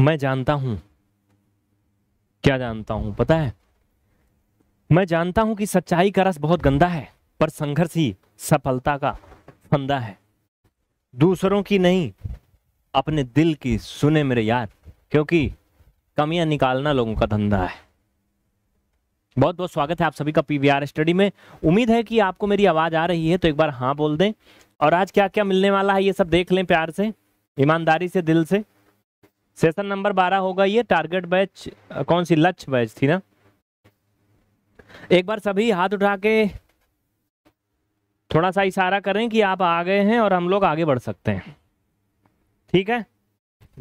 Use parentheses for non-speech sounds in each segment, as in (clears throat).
मैं जानता हूं क्या जानता हूं पता है मैं जानता हूं कि सच्चाई का रस बहुत गंदा है पर संघर्ष ही सफलता का फंदा है दूसरों की नहीं अपने दिल की सुने मेरे यार क्योंकि कमियां निकालना लोगों का धंधा है बहुत बहुत स्वागत है आप सभी का पीवीआर स्टडी में उम्मीद है कि आपको मेरी आवाज आ रही है तो एक बार हाँ बोल दें और आज क्या क्या मिलने वाला है ये सब देख लें प्यार से ईमानदारी से दिल से सेशन नंबर बारह होगा ये टारगेट बैच कौन सी लक्ष्य बैच थी ना एक बार सभी हाथ उठा के थोड़ा सा इशारा करें कि आप आ गए हैं और हम लोग आगे बढ़ सकते हैं ठीक है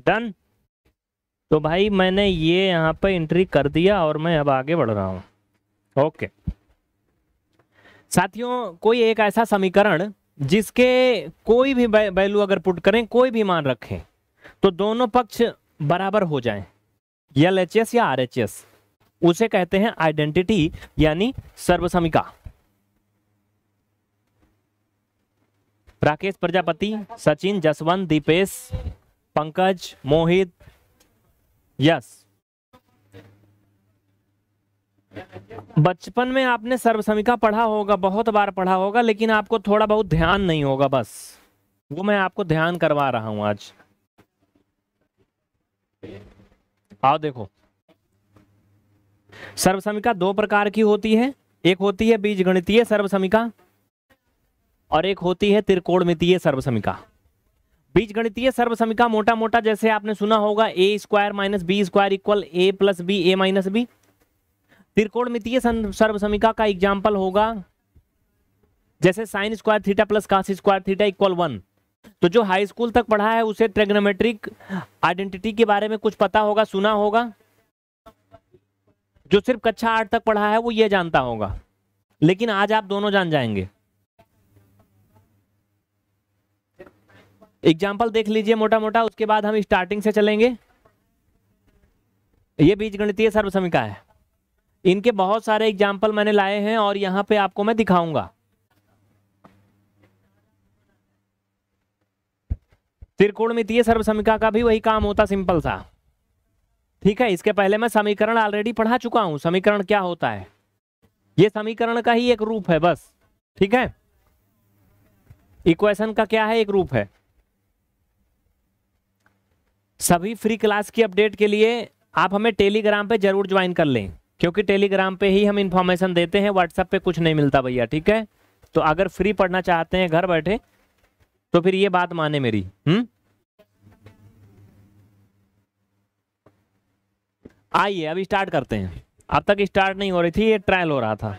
डन तो भाई मैंने ये यहाँ पे एंट्री कर दिया और मैं अब आगे बढ़ रहा हूँ ओके साथियों कोई एक ऐसा समीकरण जिसके कोई भी वैल्यू अगर पुट करें कोई भी मान रखें तो दोनों पक्ष बराबर हो जाएं एल एच एस या आर एच एस उसे कहते हैं आइडेंटिटी यानी सर्वसमिका राकेश प्रजापति सचिन जसवंत दीपेश पंकज मोहित यस बचपन में आपने सर्वसमिका पढ़ा होगा बहुत बार पढ़ा होगा लेकिन आपको थोड़ा बहुत ध्यान नहीं होगा बस वो मैं आपको ध्यान करवा रहा हूं आज आओ देखो सर्वसमिका दो प्रकार की होती है एक होती है बीज गणितीय सर्वसमिका और एक होती है त्रिकोणमितीय सर्वसमिका बीज गणितीय सर्वसमिका मोटा मोटा जैसे आपने सुना होगा a square minus b square equal a plus b a minus b त्रिकोणमितीय सर्वसमिका का एग्जाम्पल होगा जैसे sine square theta plus cos square theta equal one तो जो हाई स्कूल तक पढ़ा है उसे ट्रेग्नोमेट्रिक आइडेंटिटी के बारे में कुछ पता होगा सुना होगा जो सिर्फ कक्षा आठ तक पढ़ा है वो ये जानता होगा लेकिन आज आप दोनों जान जाएंगे एग्जाम्पल देख लीजिए मोटा मोटा उसके बाद हम स्टार्टिंग से चलेंगे ये बीज गणितीय सर्वसमिका है इनके बहुत सारे एग्जाम्पल मैंने लाए हैं और यहाँ पे आपको मैं दिखाऊंगा मितीय सर्वसमिका का भी वही काम होता सिंपल सा ठीक है इसके पहले मैं समीकरण ऑलरेडी पढ़ा चुका हूं समीकरण क्या होता है ये समीकरण का ही एक रूप है बस ठीक है इक्वेशन का क्या है एक रूप है सभी फ्री क्लास की अपडेट के लिए आप हमें टेलीग्राम पे जरूर ज्वाइन कर लें क्योंकि टेलीग्राम पे ही हम इन्फॉर्मेशन देते हैं व्हाट्सएप पे कुछ नहीं मिलता भैया ठीक है तो अगर फ्री पढ़ना चाहते हैं घर बैठे तो फिर ये बात माने मेरी हम्म आइए अब स्टार्ट करते हैं अब तक स्टार्ट नहीं हो रही थी ये ट्रायल हो रहा था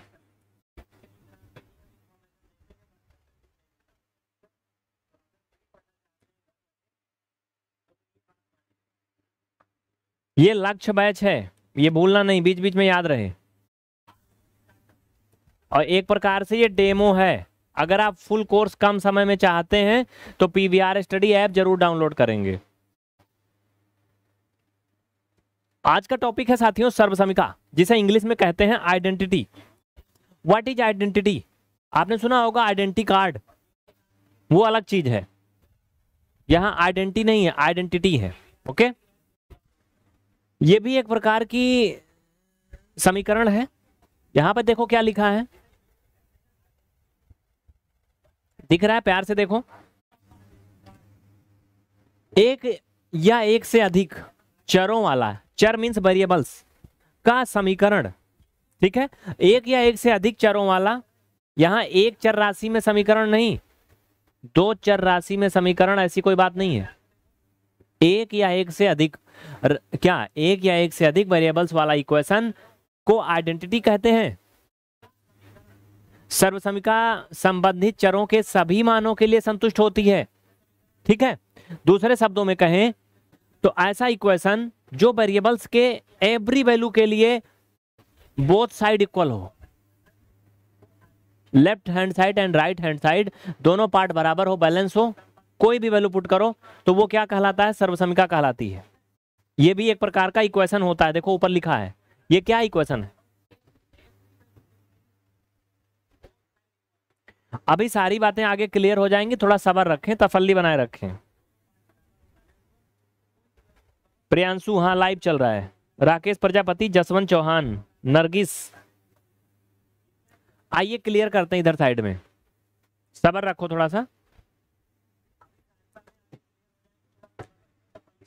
ये लक्ष्य बैच है ये भूलना नहीं बीच बीच में याद रहे और एक प्रकार से ये डेमो है अगर आप फुल कोर्स कम समय में चाहते हैं तो पीवीआर स्टडी ऐप जरूर डाउनलोड करेंगे आज का टॉपिक है साथियों सर्वसमिका जिसे इंग्लिश में कहते हैं आइडेंटिटी व्हाट इज आइडेंटिटी आपने सुना होगा आइडेंटिटी कार्ड वो अलग चीज है यहां आइडेंटिटी नहीं है आइडेंटिटी है ओके okay? ये भी एक प्रकार की समीकरण है यहां पर देखो क्या लिखा है दिख रहा है प्यार से देखो एक या एक से अधिक चरों वाला चर मीन्स वेरिएबल्स का समीकरण ठीक है एक या एक से अधिक चरों वाला यहां एक चर राशि में समीकरण नहीं दो चर राशि में समीकरण ऐसी कोई बात नहीं है एक या एक से अधिक क्या एक या एक से अधिक वेरिएबल्स वाला इक्वेशन को आइडेंटिटी कहते हैं सर्वसमिका संबंधित चरों के सभी मानों के लिए संतुष्ट होती है ठीक है दूसरे शब्दों में कहें तो ऐसा इक्वेशन जो वेरिएबल्स के एवरी वैल्यू के लिए बोथ साइड इक्वल हो left hand side and right hand side दोनों पार्ट बराबर हो बैलेंस हो कोई भी वैल्यू पुट करो तो वो क्या कहलाता है सर्वसमिका कहलाती है ये भी एक प्रकार का इक्वेशन होता है देखो ऊपर लिखा है ये क्या इक्वेशन है अभी सारी बातें आगे क्लियर हो जाएंगी थोड़ा सबर रखें तफल्ली बनाए रखें प्रियांशु हां लाइव चल रहा है राकेश प्रजापति जसवंत चौहान नरगिस आइए क्लियर करते हैं इधर साइड में सबर रखो थोड़ा सा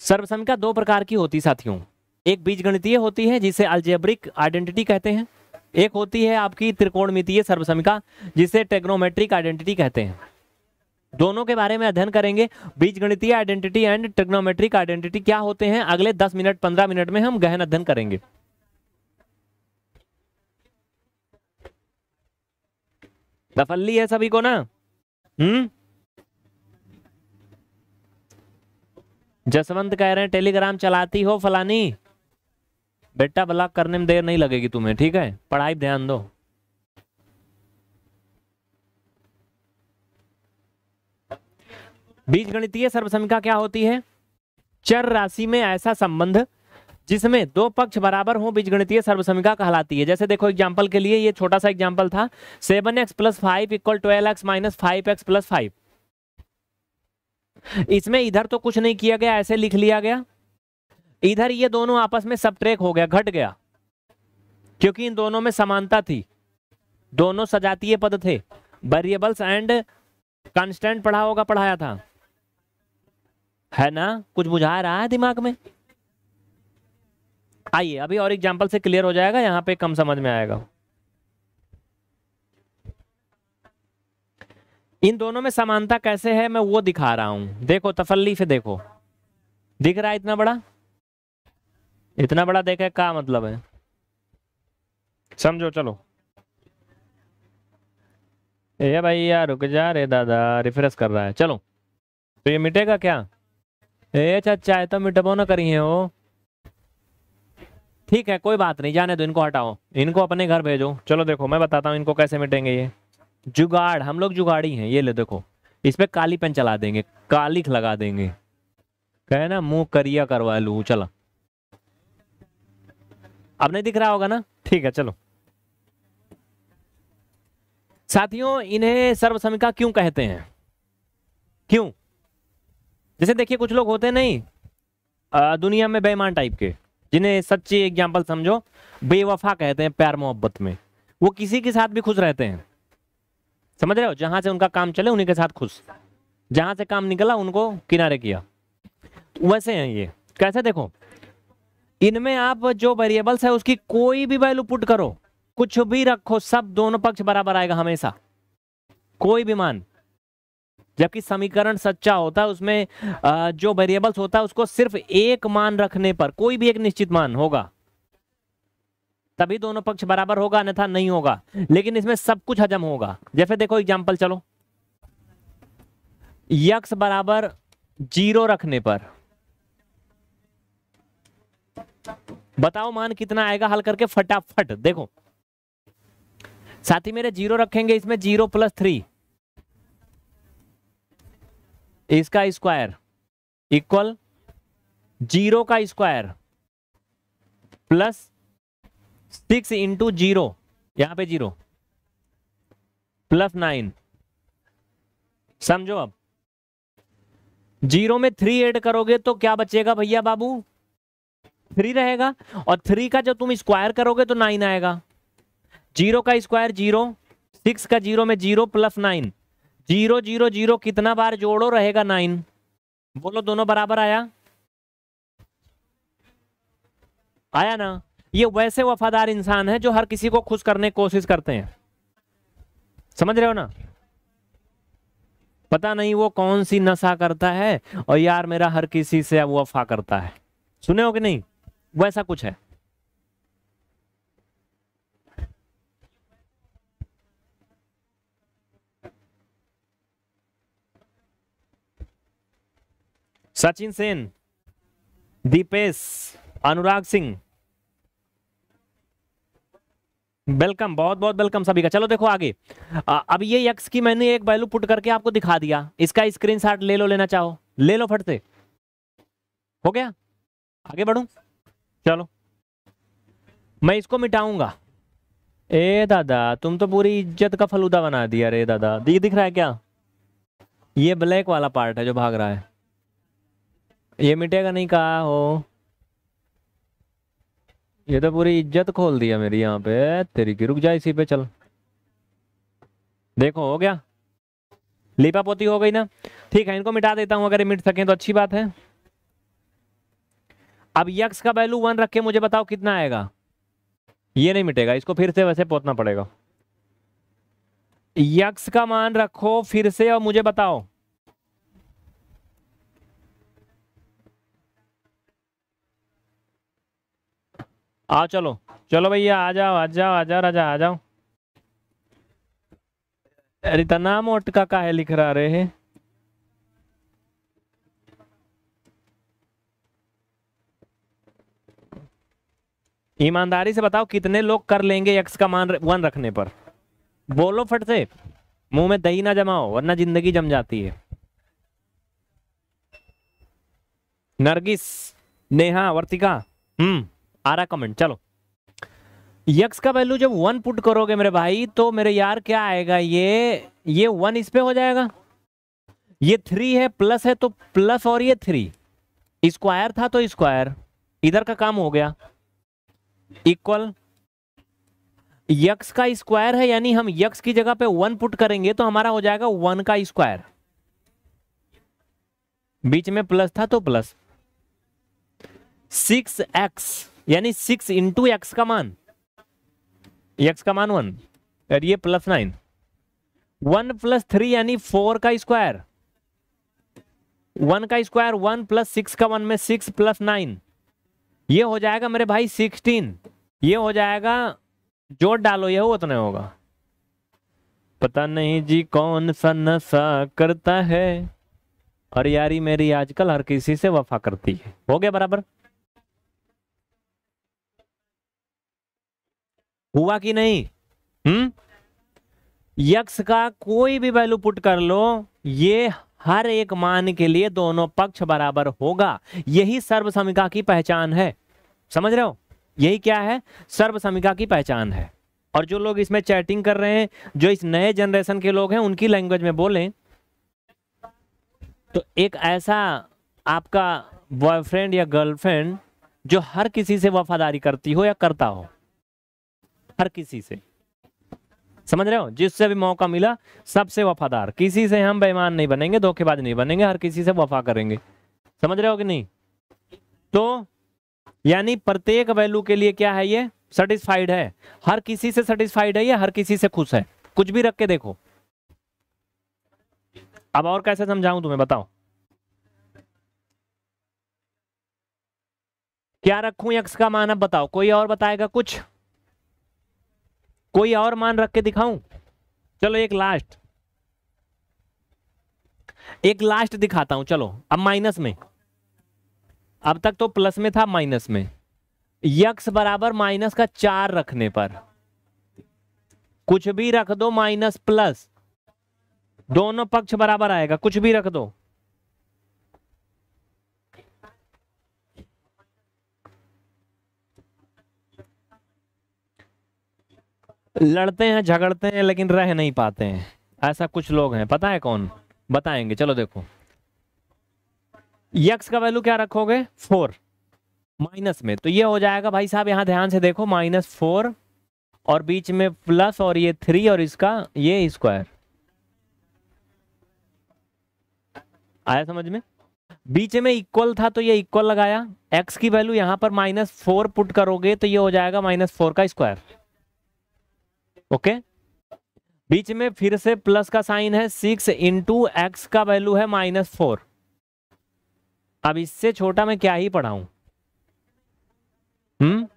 सर्वसमिका दो प्रकार की होती साथियों एक बीजगणितीय होती है जिसे अल्जेब्रिक आइडेंटिटी कहते हैं एक होती है आपकी त्रिकोणमितीय सर्वसमिका जिसे टेग्नोमेट्रिक आइडेंटिटी कहते हैं दोनों के बारे में अध्ययन करेंगे बीज गणितीय आइडेंटिटी एंड टेग्नोमेट्रिक आइडेंटिटी क्या होते हैं अगले दस मिनट पंद्रह मिनट में हम गहन अध्ययन करेंगे तफल्ली है सभी को ना हम्म जसवंत कह रहे हैं टेलीग्राम चलाती हो फलानी बेटा ब्लॉक करने में देर नहीं लगेगी तुम्हें ठीक है पढ़ाई ध्यान दो बीज गणितीय सर्वसमिका क्या होती है चर राशि में ऐसा संबंध जिसमें दो पक्ष बराबर हो बीज गणितीय सर्वसमिका कहलाती है जैसे देखो एग्जाम्पल के लिए ये छोटा सा एग्जाम्पल था seven x plus five equal twelve x minus five x plus five इसमें इधर तो कुछ नहीं किया गया ऐसे लिख लिया गया इधर ये दोनों आपस में ट्रेक हो गया घट गया क्योंकि इन दोनों में समानता थी दोनों सजातीय पद थे वेरिएबल्स एंड कांस्टेंट पढ़ा होगा पढ़ाया था है ना कुछ बुझा रहा है दिमाग में आइए अभी और एग्जाम्पल से क्लियर हो जाएगा यहां पे कम समझ में आएगा इन दोनों में समानता कैसे है मैं वो दिखा रहा हूँ देखो तफल्ली से देखो दिख रहा है इतना बड़ा इतना बड़ा देखा क्या मतलब है समझो चलो ए भाई यार रुक जा रे दादा रिफ्रेश कर रहा है चलो तो ये मिटेगा क्या ए अच्छा तो मिटबो ना करी है वो ठीक है कोई बात नहीं जाने दो इनको हटाओ इनको अपने घर भेजो चलो देखो मैं बताता हूँ इनको कैसे मिटेंगे ये जुगाड़ हम लोग जुगाड़ी हैं ये ले देखो इस पर काली पेन चला देंगे कालिख लगा देंगे कहे ना मुंह करिया करवा लू चला अब नहीं दिख रहा होगा ना ठीक है चलो साथियों इन्हें सर्वसमिका क्यों कहते हैं क्यों जैसे देखिए कुछ लोग होते नहीं आ, दुनिया में बेईमान टाइप के जिन्हें सच्ची एग्जाम्पल समझो बेवफा कहते हैं प्यार मोहब्बत में वो किसी के साथ भी खुश रहते हैं समझ रहे हो जहां से उनका काम चले उन्हीं के साथ खुश जहां से काम निकला उनको किनारे किया वैसे हैं ये कैसे देखो इनमें आप जो वेरिएबल्स है उसकी कोई भी वैल्यू पुट करो कुछ भी रखो सब दोनों पक्ष बराबर आएगा हमेशा कोई भी मान जबकि समीकरण सच्चा होता है उसमें जो वेरिएबल्स होता है उसको सिर्फ एक मान रखने पर कोई भी एक निश्चित मान होगा तभी दोनों पक्ष बराबर होगा अन्यथा नहीं होगा लेकिन इसमें सब कुछ हजम होगा जैसे देखो एग्जाम्पल चलो यक्स बराबर जीरो रखने पर बताओ मान कितना आएगा हल करके फटाफट देखो साथ ही मेरे जीरो रखेंगे इसमें जीरो प्लस थ्री इसका स्क्वायर इक्वल जीरो का square plus six into zero यहां पे जीरो प्लस नाइन समझो अब जीरो में थ्री एड करोगे तो क्या बचेगा भैया बाबू थ्री रहेगा और थ्री का जब तुम स्क्वायर करोगे तो नाइन आएगा जीरो का स्क्वायर जीरो सिक्स का जीरो में zero plus nine zero zero zero कितना बार जोड़ो रहेगा नाइन बोलो दोनों बराबर आया आया ना ये वैसे वफादार इंसान है जो हर किसी को खुश करने की कोशिश करते हैं समझ रहे हो ना पता नहीं वो कौन सी नशा करता है और यार मेरा हर किसी से अब वफा करता है सुने हो कि नहीं वैसा कुछ है सचिन सेन दीपेश अनुराग सिंह वेलकम बहुत बहुत वेलकम सभी का चलो देखो आगे आ, अब ये यक्स की मैंने एक वैल्यू पुट करके आपको दिखा दिया इसका स्क्रीनशॉट ले लो लेना चाहो ले लो फट से हो गया आगे बढ़ू चलो मैं इसको मिटाऊंगा ए दादा तुम तो पूरी इज्जत का फलूदा बना दिया रे दादा दी दिख रहा है क्या ये ब्लैक वाला पार्ट है जो भाग रहा है ये मिटेगा नहीं कहा हो ये तो पूरी इज्जत खोल दिया मेरी यहाँ पे तेरी की रुक जाए इसी पे चल देखो हो गया लिपा पोती हो गई ना ठीक है इनको मिटा देता हूं अगर मिट सके तो अच्छी बात है अब यक्स का वैल्यू वन रख के मुझे बताओ कितना आएगा ये नहीं मिटेगा इसको फिर से वैसे पोतना पड़ेगा यक्स का मान रखो फिर से और मुझे बताओ आ चलो चलो भैया आ जाओ आ जाओ आ जाओ राजा आ जाओ अरे तना मोटका का है लिख रहा रे है ईमानदारी से बताओ कितने लोग कर लेंगे एक्स का मान वन रखने पर बोलो फट से मुंह में दही ना जमाओ वरना जिंदगी जम जाती है नरगिस नेहा वर्तिका हम्म आ रहा कमेंट चलो यक्स का वैल्यू जब वन पुट करोगे मेरे भाई तो मेरे यार क्या आएगा ये ये वन इस पे हो जाएगा ये थ्री है प्लस है तो प्लस और ये थ्री स्क्वायर था तो स्क्वायर इधर का काम हो गया इक्वल यक्स का स्क्वायर है यानी हम यक्स की जगह पे वन पुट करेंगे तो हमारा हो जाएगा वन का स्क्वायर बीच में प्लस था तो प्लस सिक्स एक्स यानी सिक्स इंटू एक्स का मान एक्स का मान वन और ये plus nine one plus three यानी फोर का स्क्वायर वन का स्क्वायर वन प्लस सिक्स का वन में सिक्स प्लस नाइन ये हो जाएगा मेरे भाई सिक्सटीन ये हो जाएगा जोड़ डालो ये हो उतना होगा पता नहीं जी कौन सा नशा करता है और यारी मेरी आजकल हर किसी से वफा करती है हो गया बराबर हुआ कि नहीं हम्म यक्ष का कोई भी वैल्यू पुट कर लो ये हर एक मान के लिए दोनों पक्ष बराबर होगा यही सर्वसमिका की पहचान है समझ रहे हो यही क्या है सर्वसमिका की पहचान है और जो लोग इसमें चैटिंग कर रहे हैं जो इस नए जनरेशन के लोग हैं उनकी लैंग्वेज में बोलें तो एक ऐसा आपका बॉयफ्रेंड या गर्लफ्रेंड जो हर किसी से वफादारी करती हो या करता हो हर किसी से समझ रहे हो जिससे भी मौका मिला सबसे वफादार किसी से हम बेईमान नहीं बनेंगे धोखेबाज नहीं बनेंगे हर किसी से वफा करेंगे समझ रहे हो कि नहीं तो यानी प्रत्येक वैल्यू के लिए क्या है ये सेटिस्फाइड है हर किसी से सेटिस्फाइड है या हर किसी से खुश है कुछ भी रख के देखो अब और कैसे समझाऊं तुम्हें बताओ क्या रखूं यक्स का मान अब बताओ कोई और बताएगा कुछ कोई और मान रख के दिखाऊं चलो एक लास्ट एक लास्ट दिखाता हूं चलो अब माइनस में अब तक तो प्लस में था माइनस में यक्स बराबर माइनस का चार रखने पर कुछ भी रख दो माइनस प्लस दोनों पक्ष बराबर आएगा कुछ भी रख दो लड़ते हैं झगड़ते हैं लेकिन रह नहीं पाते हैं ऐसा कुछ लोग हैं पता है कौन बताएंगे चलो देखो यक्स का वैल्यू क्या रखोगे फोर माइनस में तो ये हो जाएगा भाई साहब यहाँ ध्यान से देखो माइनस फोर और बीच में प्लस और ये थ्री और इसका ये स्क्वायर आया समझ में बीच में इक्वल था तो ये इक्वल लगाया एक्स की वैल्यू यहां पर माइनस फोर पुट करोगे तो ये हो जाएगा माइनस फोर का स्क्वायर ओके बीच में फिर से प्लस का साइन है सिक्स इंटू एक्स का वैल्यू है माइनस फोर अब इससे छोटा मैं क्या ही पढ़ाऊं हम्म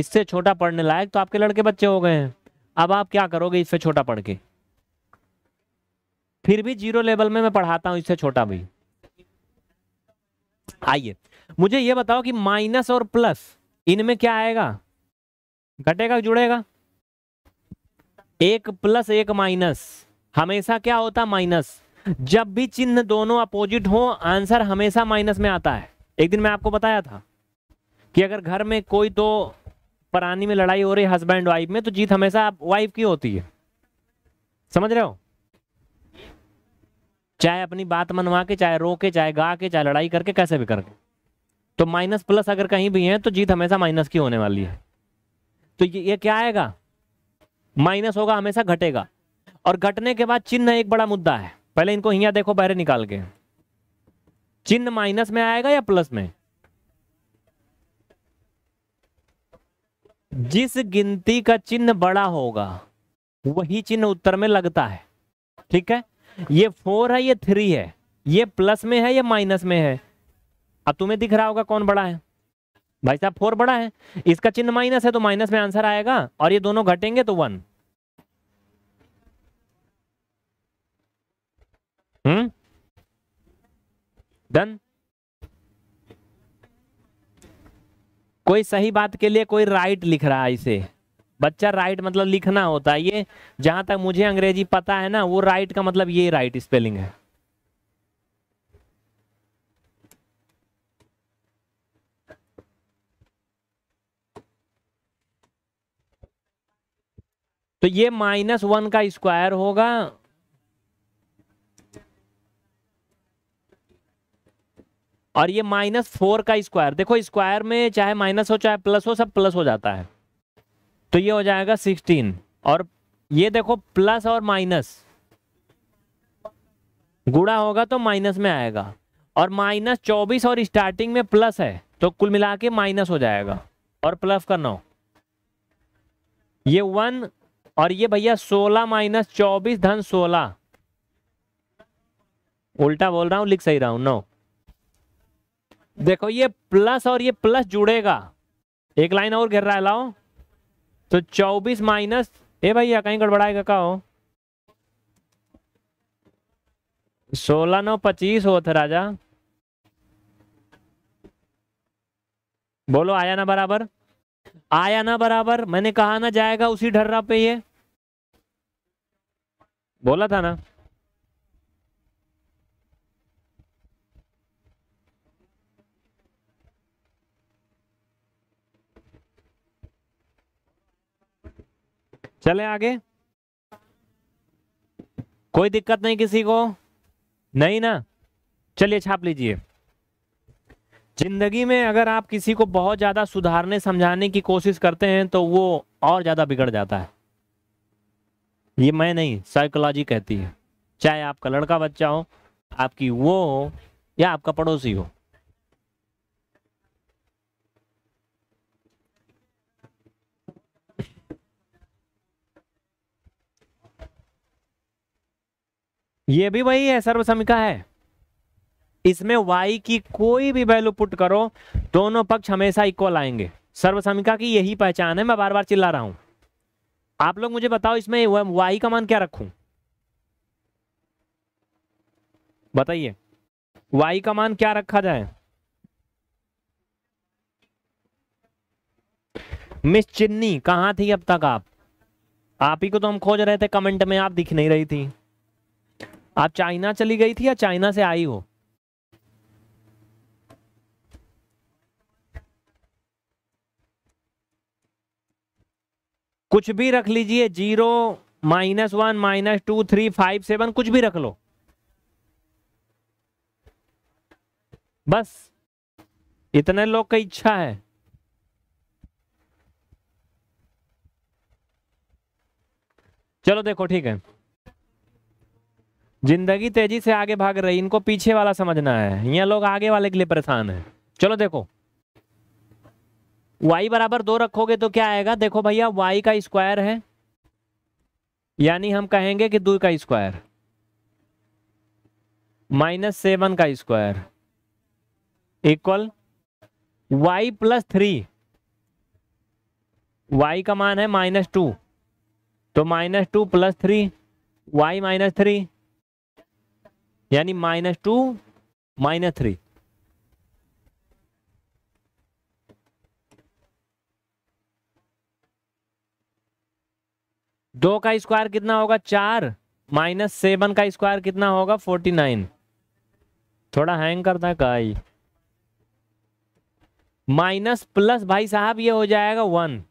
इससे छोटा पढ़ने लायक तो आपके लड़के बच्चे हो गए हैं अब आप क्या करोगे इससे छोटा पढ़ के फिर भी जीरो लेवल में मैं पढ़ाता हूं इससे छोटा भी आइए मुझे यह बताओ कि माइनस और प्लस इनमें क्या आएगा घटेगा जुड़ेगा एक प्लस एक माइनस हमेशा क्या होता माइनस जब भी चिन्ह दोनों अपोजिट हो आंसर हमेशा माइनस में आता है एक दिन मैं आपको बताया था कि अगर घर में कोई तो परानी में लड़ाई हो रही है हस्बैंड वाइफ में तो जीत हमेशा वाइफ की होती है समझ रहे हो चाहे अपनी बात मनवा के चाहे रो के चाहे गा के चाहे लड़ाई करके कैसे भी करके तो माइनस प्लस अगर कहीं भी है तो जीत हमेशा माइनस की होने वाली है तो ये, ये क्या आएगा माइनस होगा हमेशा घटेगा और घटने के बाद चिन्ह एक बड़ा मुद्दा है पहले इनको यहां देखो बहरे निकाल के चिन्ह माइनस में आएगा या प्लस में जिस गिनती का चिन्ह बड़ा होगा वही चिन्ह उत्तर में लगता है ठीक है ये फोर है ये थ्री है ये प्लस में है या माइनस में है अब तुम्हें दिख रहा होगा कौन बड़ा है भाई साहब फोर बड़ा है इसका चिन्ह माइनस है तो माइनस में आंसर आएगा और ये दोनों घटेंगे तो वन हम्म hmm? डन कोई सही बात के लिए कोई राइट लिख रहा है इसे बच्चा राइट मतलब लिखना होता है ये जहां तक मुझे अंग्रेजी पता है ना वो राइट का मतलब ये राइट स्पेलिंग है तो ये माइनस वन का स्क्वायर होगा और ये माइनस फोर का स्क्वायर देखो स्क्वायर में चाहे माइनस हो चाहे प्लस हो सब प्लस हो जाता है तो ये हो जाएगा सिक्सटीन और ये देखो प्लस और माइनस गुड़ा होगा तो माइनस में आएगा और माइनस चौबीस और स्टार्टिंग में प्लस है तो कुल मिला के माइनस हो जाएगा और प्लस का नौ ये वन और ये भैया सोलह माइनस चौबीस धन सोलह उल्टा बोल रहा हूं लिख सही रहा हूं नौ देखो ये प्लस और ये प्लस जुड़ेगा एक लाइन और घिर रहा है लाओ तो चौबीस माइनस ए भैया कहीं गड़बड़ाएगा का हो सोलह नौ पच्चीस हो थे राजा बोलो आया ना बराबर आया ना बराबर मैंने कहा ना जाएगा उसी ढर्रा पे ये बोला था ना चले आगे कोई दिक्कत नहीं किसी को नहीं ना चलिए छाप लीजिए जिंदगी में अगर आप किसी को बहुत ज़्यादा सुधारने समझाने की कोशिश करते हैं तो वो और ज़्यादा बिगड़ जाता है ये मैं नहीं साइकोलॉजी कहती है चाहे आपका लड़का बच्चा हो आपकी वो हो या आपका पड़ोसी हो ये भी वही है सर्वसमिका है इसमें y की कोई भी वैल्यू पुट करो दोनों पक्ष हमेशा इक्वल आएंगे सर्वसमिका की यही पहचान है मैं बार बार चिल्ला रहा हूं आप लोग मुझे बताओ इसमें y का मान क्या रखूं बताइए y का मान क्या रखा जाए मिस चिन्नी कहां थी अब तक आप आप ही को तो हम खोज रहे थे कमेंट में आप दिख नहीं रही थी आप चाइना चली गई थी या चाइना से आई हो कुछ भी रख लीजिए zero minus one minus two three five seven कुछ भी रख लो बस इतने लोग की इच्छा है चलो देखो ठीक है जिंदगी तेजी से आगे भाग रही इनको पीछे वाला समझना है यहाँ लोग आगे वाले के लिए परेशान है चलो देखो y बराबर दो रखोगे तो क्या आएगा देखो भैया y का स्क्वायर है यानी हम कहेंगे कि दो का स्क्वायर माइनस सेवन का square equal y plus three y का मान है माइनस टू तो minus two plus three y minus three यानी माइनस टू माइनस थ्री दो का स्क्वायर कितना होगा चार माइनस सेवन का स्क्वायर कितना होगा फोर्टी नाइन थोड़ा हैंग करता है काई माइनस प्लस भाई साहब ये हो जाएगा वन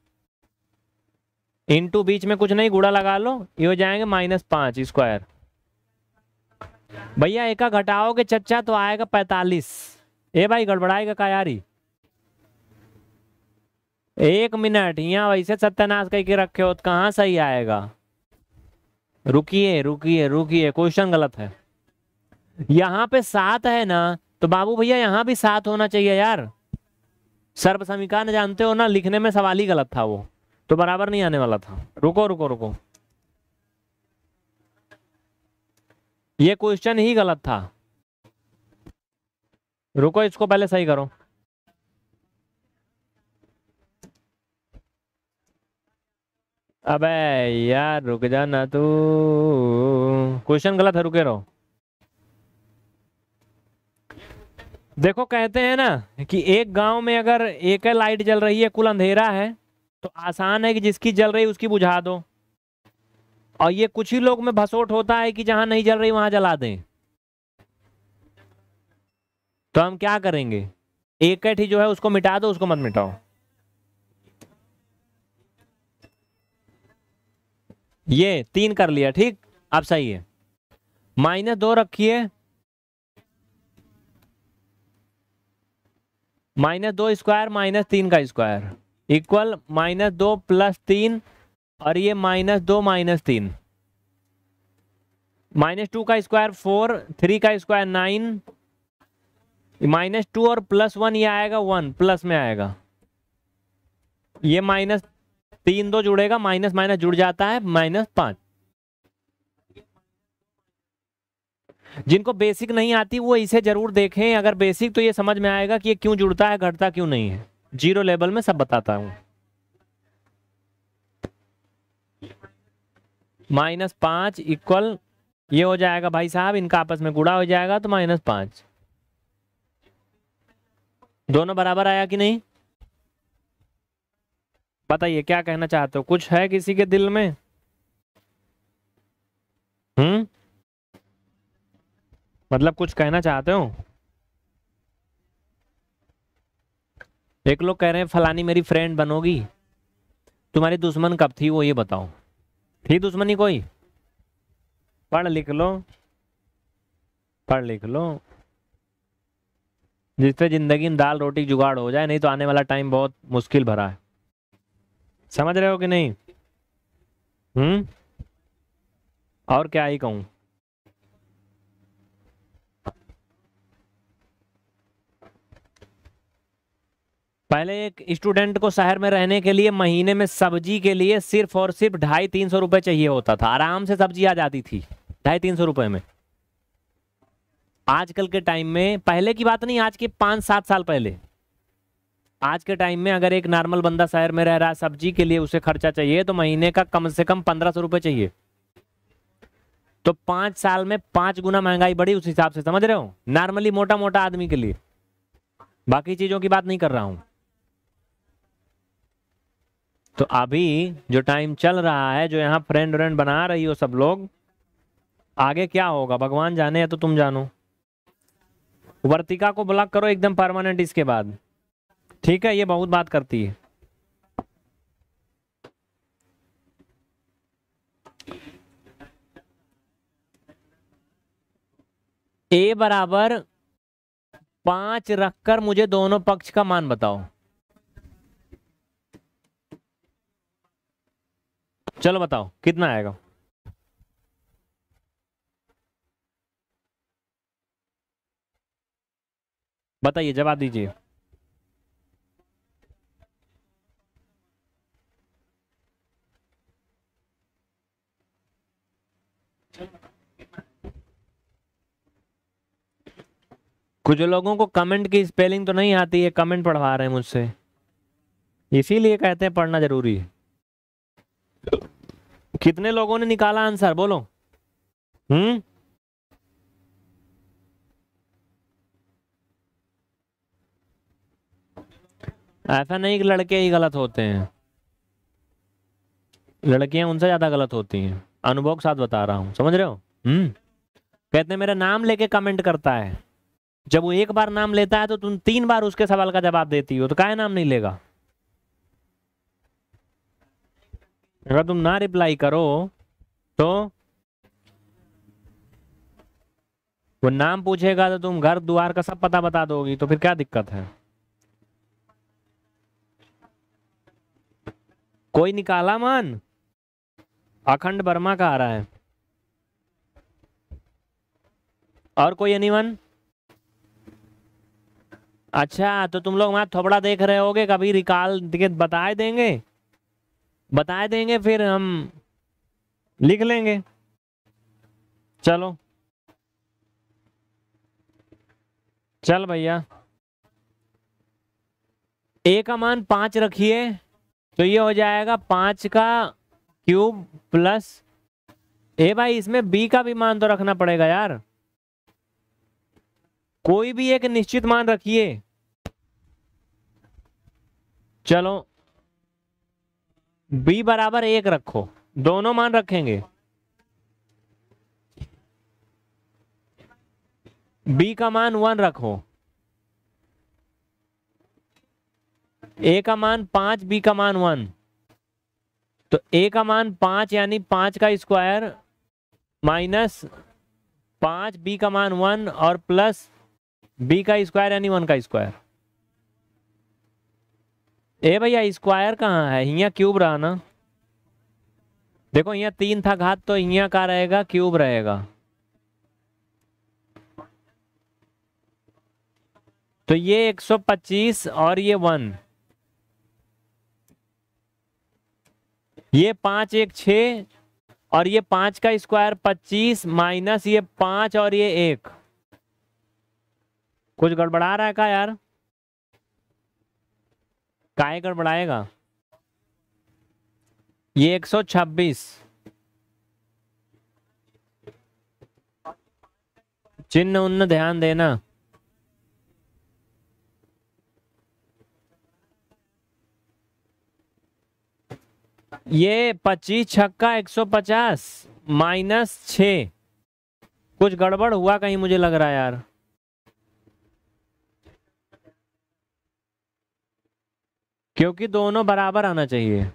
इंटू बीच में कुछ नहीं गुड़ा लगा लो ये हो जाएंगे माइनस पांच स्क्वायर भैया एक का घटाओगे चचा तो आएगा पैतालीस ए भाई गड़बड़ाएगा का यारी एक मिनट यहाँ वैसे सत्यानाश कह के रखे हो तो कहाँ सही आएगा रुकिए रुकिए रुकिए क्वेश्चन गलत है यहाँ पे सात है ना तो बाबू भैया यहाँ भी सात होना चाहिए यार सर्व समीकरण जानते हो ना लिखने में सवाल ही गलत था वो तो बराबर नहीं आने वाला था रुको रुको रुको ये क्वेश्चन ही गलत था रुको इसको पहले सही करो अबे यार रुक जा ना तू क्वेश्चन गलत है रुके रहो देखो कहते हैं ना कि एक गांव में अगर एक लाइट जल रही है कुल अंधेरा है तो आसान है कि जिसकी जल रही है उसकी बुझा दो और ये कुछ ही लोग में भसोट होता है कि जहां नहीं जल रही वहां जला दें तो हम क्या करेंगे एक ही जो है उसको मिटा दो उसको मत मिटाओ ये तीन कर लिया ठीक अब सही है माइनस दो रखिए माइनस दो स्क्वायर माइनस तीन का स्क्वायर इक्वल माइनस दो प्लस तीन और ये माइनस दो माइनस तीन माइनस टू का स्क्वायर फोर थ्री का स्क्वायर नाइन माइनस टू और प्लस वन ये आएगा वन प्लस में आएगा ये माइनस तीन दो जुड़ेगा माइनस माइनस जुड़ जाता है माइनस पांच जिनको बेसिक नहीं आती वो इसे जरूर देखें अगर बेसिक तो ये समझ में आएगा कि ये क्यों जुड़ता है घटता क्यों नहीं है जीरो लेवल में सब बताता हूं माइनस पांच इक्वल ये हो जाएगा भाई साहब इनका आपस में गुड़ा हो जाएगा तो माइनस पांच दोनों बराबर आया कि नहीं बताइए क्या कहना चाहते हो कुछ है किसी के दिल में हम्म मतलब कुछ कहना चाहते हो एक लोग कह रहे हैं फलानी मेरी फ्रेंड बनोगी तुम्हारी दुश्मन कब थी वो ये बताओ थी दुश्मनी कोई पढ़ लिख लो पढ़ लिख लो जिससे जिंदगी में दाल रोटी जुगाड़ हो जाए नहीं तो आने वाला टाइम बहुत मुश्किल भरा है समझ रहे हो कि नहीं हम्म और क्या ही कहूँ पहले एक स्टूडेंट को शहर में रहने के लिए महीने में सब्जी के लिए सिर्फ और सिर्फ ढाई तीन सौ रुपए चाहिए होता था आराम से सब्जी आ जाती थी ढाई तीन सौ रुपए में आजकल के टाइम में पहले की बात नहीं आज के पांच सात साल पहले आज के टाइम में अगर एक नॉर्मल बंदा शहर में रह रहा है सब्जी के लिए उसे खर्चा चाहिए तो महीने का कम से कम पंद्रह सौ रुपए चाहिए तो पांच साल में पांच गुना महंगाई बढ़ी उस हिसाब से समझ रहे हो नॉर्मली मोटा मोटा आदमी के लिए बाकी चीज़ों की बात नहीं कर रहा हूं तो अभी जो टाइम चल रहा है जो यहाँ फ्रेंड व्रेंड बना रही हो सब लोग आगे क्या होगा भगवान जाने या तो तुम जानो वर्तिका को ब्लॉक करो एकदम परमानेंट इसके बाद ठीक है ये बहुत बात करती है ए बराबर पांच रखकर मुझे दोनों पक्ष का मान बताओ चलो बताओ कितना आएगा बताइए जवाब दीजिए कुछ लोगों को कमेंट की स्पेलिंग तो नहीं आती है कमेंट पढ़वा रहे हैं मुझसे इसीलिए कहते हैं पढ़ना जरूरी है कितने लोगों ने निकाला आंसर बोलो हम्म ऐसा नहीं कि लड़के ही गलत होते हैं लड़कियां उनसे ज्यादा गलत होती हैं अनुभव के साथ बता रहा हूं समझ रहे हो हम्म कहते हैं मेरा नाम लेके कमेंट करता है जब वो एक बार नाम लेता है तो तुम तीन बार उसके सवाल का जवाब देती हो तो काहे नाम नहीं लेगा अगर तुम ना रिप्लाई करो तो वो नाम पूछेगा तो तुम घर द्वार का सब पता बता दोगी तो फिर क्या दिक्कत है कोई निकाला मान अखंड वर्मा का आ रहा है और कोई एनीवन अच्छा तो तुम लोग वहां थोपड़ा देख रहे होगे कभी रिकाल बताए देंगे बता देंगे फिर हम लिख लेंगे चलो चल भैया ए का मान पांच रखिए तो ये हो जाएगा पांच का क्यूब प्लस ए भाई इसमें बी का भी मान तो रखना पड़ेगा यार कोई भी एक निश्चित मान रखिए चलो बी बराबर एक रखो दोनों मान रखेंगे बी का मान वन रखो a का मान पांच बी का मान वन तो ए का मान पांच यानी पांच का स्क्वायर माइनस पांच बी का मान वन और प्लस बी का स्क्वायर यानी वन का स्क्वायर ए भैया स्क्वायर कहाँ है यहाँ क्यूब रहा ना देखो यहाँ तीन था घात तो यहाँ का रहेगा क्यूब रहेगा तो ये 125 और ये वन ये पांच एक छ और ये पांच का स्क्वायर पच्चीस माइनस ये पांच और ये एक कुछ गड़बड़ा रहा है का यार काय गड़बड़ाएगा ये एक सौ छब्बीस चिन्ह उन्न ध्यान देना ये पच्चीस छक्का एक सौ पचास माइनस छ कुछ गड़बड़ हुआ कहीं मुझे लग रहा है यार क्योंकि दोनों बराबर आना चाहिए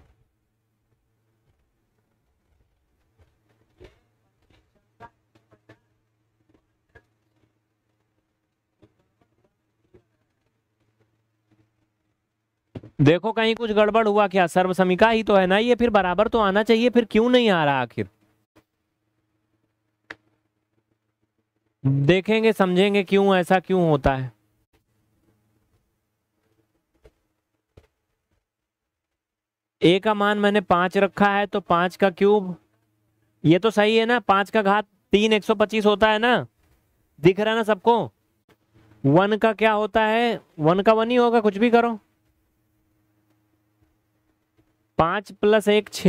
देखो कहीं कुछ गड़बड़ हुआ क्या सर्वसमिका ही तो है ना ये फिर बराबर तो आना चाहिए फिर क्यों नहीं आ रहा आखिर देखेंगे समझेंगे क्यों ऐसा क्यों होता है ए का मान मैंने पांच रखा है तो पांच का क्यूब ये तो सही है ना पांच का घात तीन एक सौ पच्चीस होता है ना दिख रहा है ना सबको वन का क्या होता है वन का वन ही होगा कुछ भी करो पांच प्लस एक छ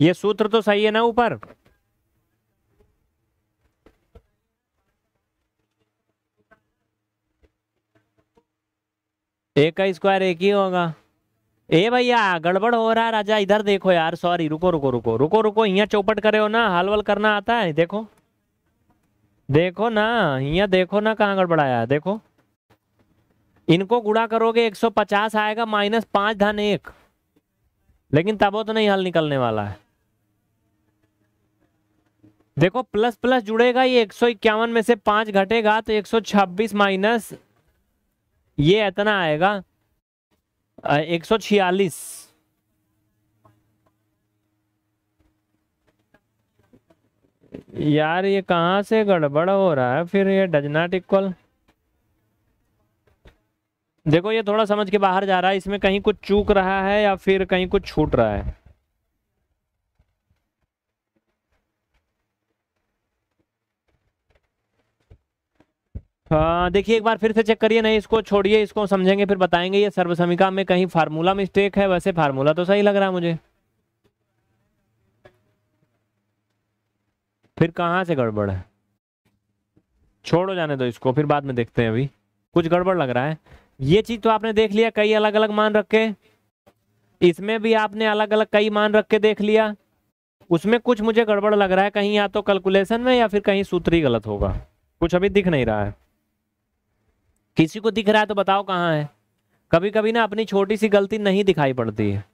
ये सूत्र तो सही है ना ऊपर एक का स्क्वायर एक ही होगा ए भैया गड़बड़ हो रहा है राजा इधर देखो यार सॉरी रुको रुको रुको रुको रुको यहाँ चौपट करे हो ना हाल वाल करना आता है देखो देखो ना यहाँ देखो ना कहाँ गड़बड़ाया देखो इनको गुड़ा करोगे 150 आएगा माइनस पांच धन एक लेकिन तबो तो नहीं हल निकलने वाला है देखो प्लस प्लस जुड़ेगा ये एक में से पांच घटेगा तो एक माइनस ये इतना आएगा एक सौ छियालीस यार ये कहा से गड़बड़ हो रहा है फिर ये डज नॉट इक्वल देखो ये थोड़ा समझ के बाहर जा रहा है इसमें कहीं कुछ चूक रहा है या फिर कहीं कुछ छूट रहा है हाँ, देखिए एक बार फिर से चेक करिए नहीं इसको छोड़िए इसको समझेंगे फिर बताएंगे ये सर्वसमिका में कहीं फार्मूला मिस्टेक है वैसे फार्मूला तो सही लग रहा है मुझे फिर कहाँ से गड़बड़ है छोड़ो जाने दो इसको फिर बाद में देखते हैं अभी कुछ गड़बड़ लग रहा है ये चीज़ तो आपने देख लिया कई अलग अलग मान रख के इसमें भी आपने अलग अलग कई मान रख के देख लिया उसमें कुछ मुझे गड़बड़ लग रहा है कहीं या तो कैलकुलेशन में या फिर कहीं सूत्री गलत होगा कुछ अभी दिख नहीं रहा है किसी को दिख रहा है तो बताओ कहाँ है कभी कभी ना अपनी छोटी सी गलती नहीं दिखाई पड़ती है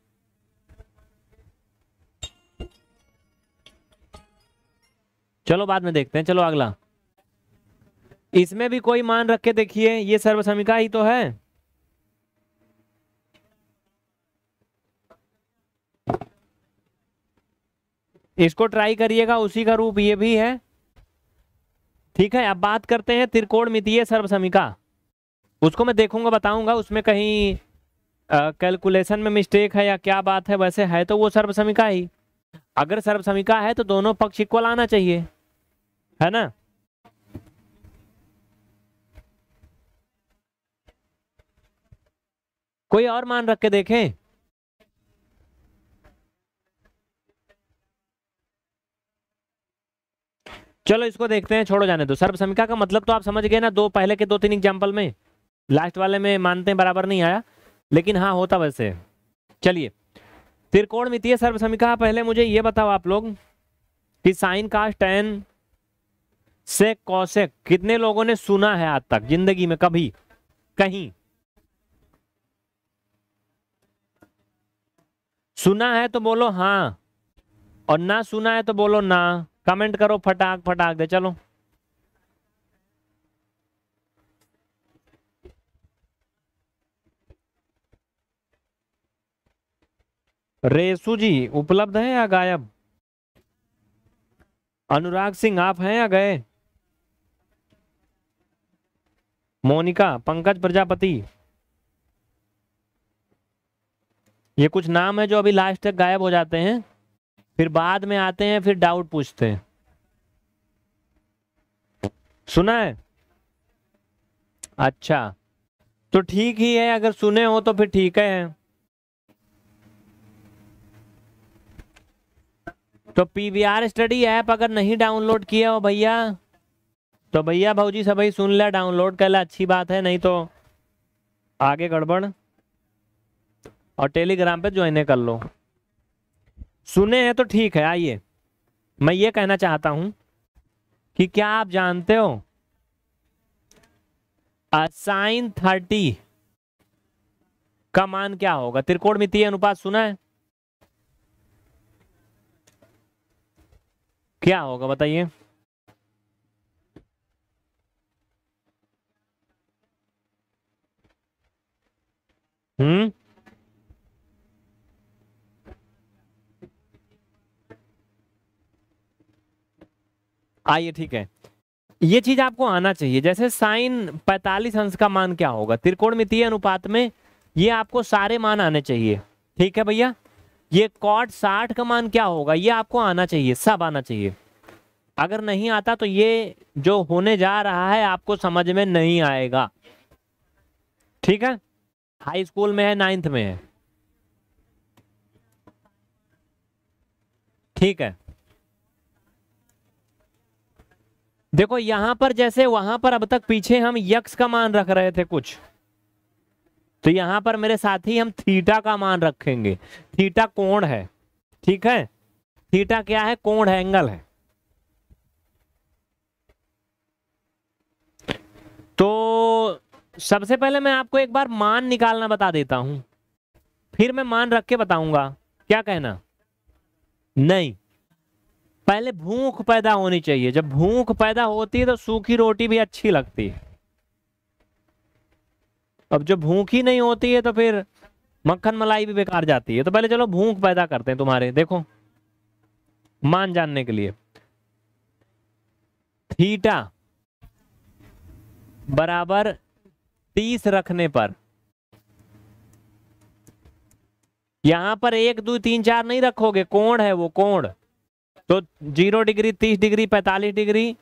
चलो बाद में देखते हैं चलो अगला इसमें भी कोई मान रख के देखिए ये सर्वसमिका ही तो है इसको ट्राई करिएगा उसी का रूप ये भी है ठीक है अब बात करते हैं त्रिकोण मितीय सर्वसमिका उसको मैं देखूंगा बताऊंगा उसमें कहीं कैलकुलेशन में मिस्टेक है या क्या बात है वैसे है तो वो सर्वसमिका ही अगर सर्वसमिका है तो दोनों पक्ष इक्वल आना चाहिए है ना कोई और मान रख के देखें चलो इसको देखते हैं छोड़ो जाने दो सर्वसमिका का मतलब तो आप समझ गए ना दो पहले के दो तीन एग्जाम्पल में लास्ट वाले में मानते हैं बराबर नहीं आया लेकिन हाँ होता वैसे चलिए त्रिकोण मितीय सर्वसमिका पहले मुझे ये बताओ आप लोग कि साइन का टेन से कौशेक कितने लोगों ने सुना है आज तक जिंदगी में कभी कहीं सुना है तो बोलो हाँ और ना सुना है तो बोलो ना कमेंट करो फटाक फटाक दे चलो रेसू जी उपलब्ध है या गायब अनुराग सिंह आप हैं या गए मोनिका पंकज प्रजापति ये कुछ नाम है जो अभी लास्ट तक गायब हो जाते हैं फिर बाद में आते हैं फिर डाउट पूछते हैं सुना है अच्छा तो ठीक ही है अगर सुने हो तो फिर ठीक है तो पीवीआर स्टडी ऐप अगर नहीं डाउनलोड किया हो भैया तो भैया भाजी सब भाई सुन लिया डाउनलोड कर लिया अच्छी बात है नहीं तो आगे गड़बड़ और टेलीग्राम पे ज्वाइन कर लो सुने हैं तो ठीक है आइए मैं ये कहना चाहता हूं कि क्या आप जानते हो साइन थर्टी का मान क्या होगा त्रिकोणमितीय अनुपात सुना है क्या होगा बताइए हम्म आइए ठीक है ये चीज आपको आना चाहिए जैसे साइन पैतालीस अंश का मान क्या होगा त्रिकोणमितीय अनुपात में ये आपको सारे मान आने चाहिए ठीक है भैया ये कॉट साठ का मान क्या होगा ये आपको आना चाहिए सब आना चाहिए अगर नहीं आता तो ये जो होने जा रहा है आपको समझ में नहीं आएगा ठीक है हाई स्कूल में है नाइन्थ में है ठीक है देखो यहां पर जैसे वहां पर अब तक पीछे हम यक्स का मान रख रहे थे कुछ तो यहां पर मेरे साथी हम थीटा का मान रखेंगे थीटा कोण है ठीक है थीटा क्या है कोण है एंगल है तो सबसे पहले मैं आपको एक बार मान निकालना बता देता हूं फिर मैं मान रख के बताऊंगा क्या कहना नहीं पहले भूख पैदा होनी चाहिए जब भूख पैदा होती है तो सूखी रोटी भी अच्छी लगती है अब जब भूख ही नहीं होती है तो फिर मक्खन मलाई भी बेकार जाती है तो पहले चलो भूख पैदा करते हैं तुम्हारे देखो मान जानने के लिए थीटा बराबर तीस रखने पर यहां पर एक दो तीन चार नहीं रखोगे कोण है वो कोण तो जीरो डिग्री तीस डिग्री पैंतालीस डिग्री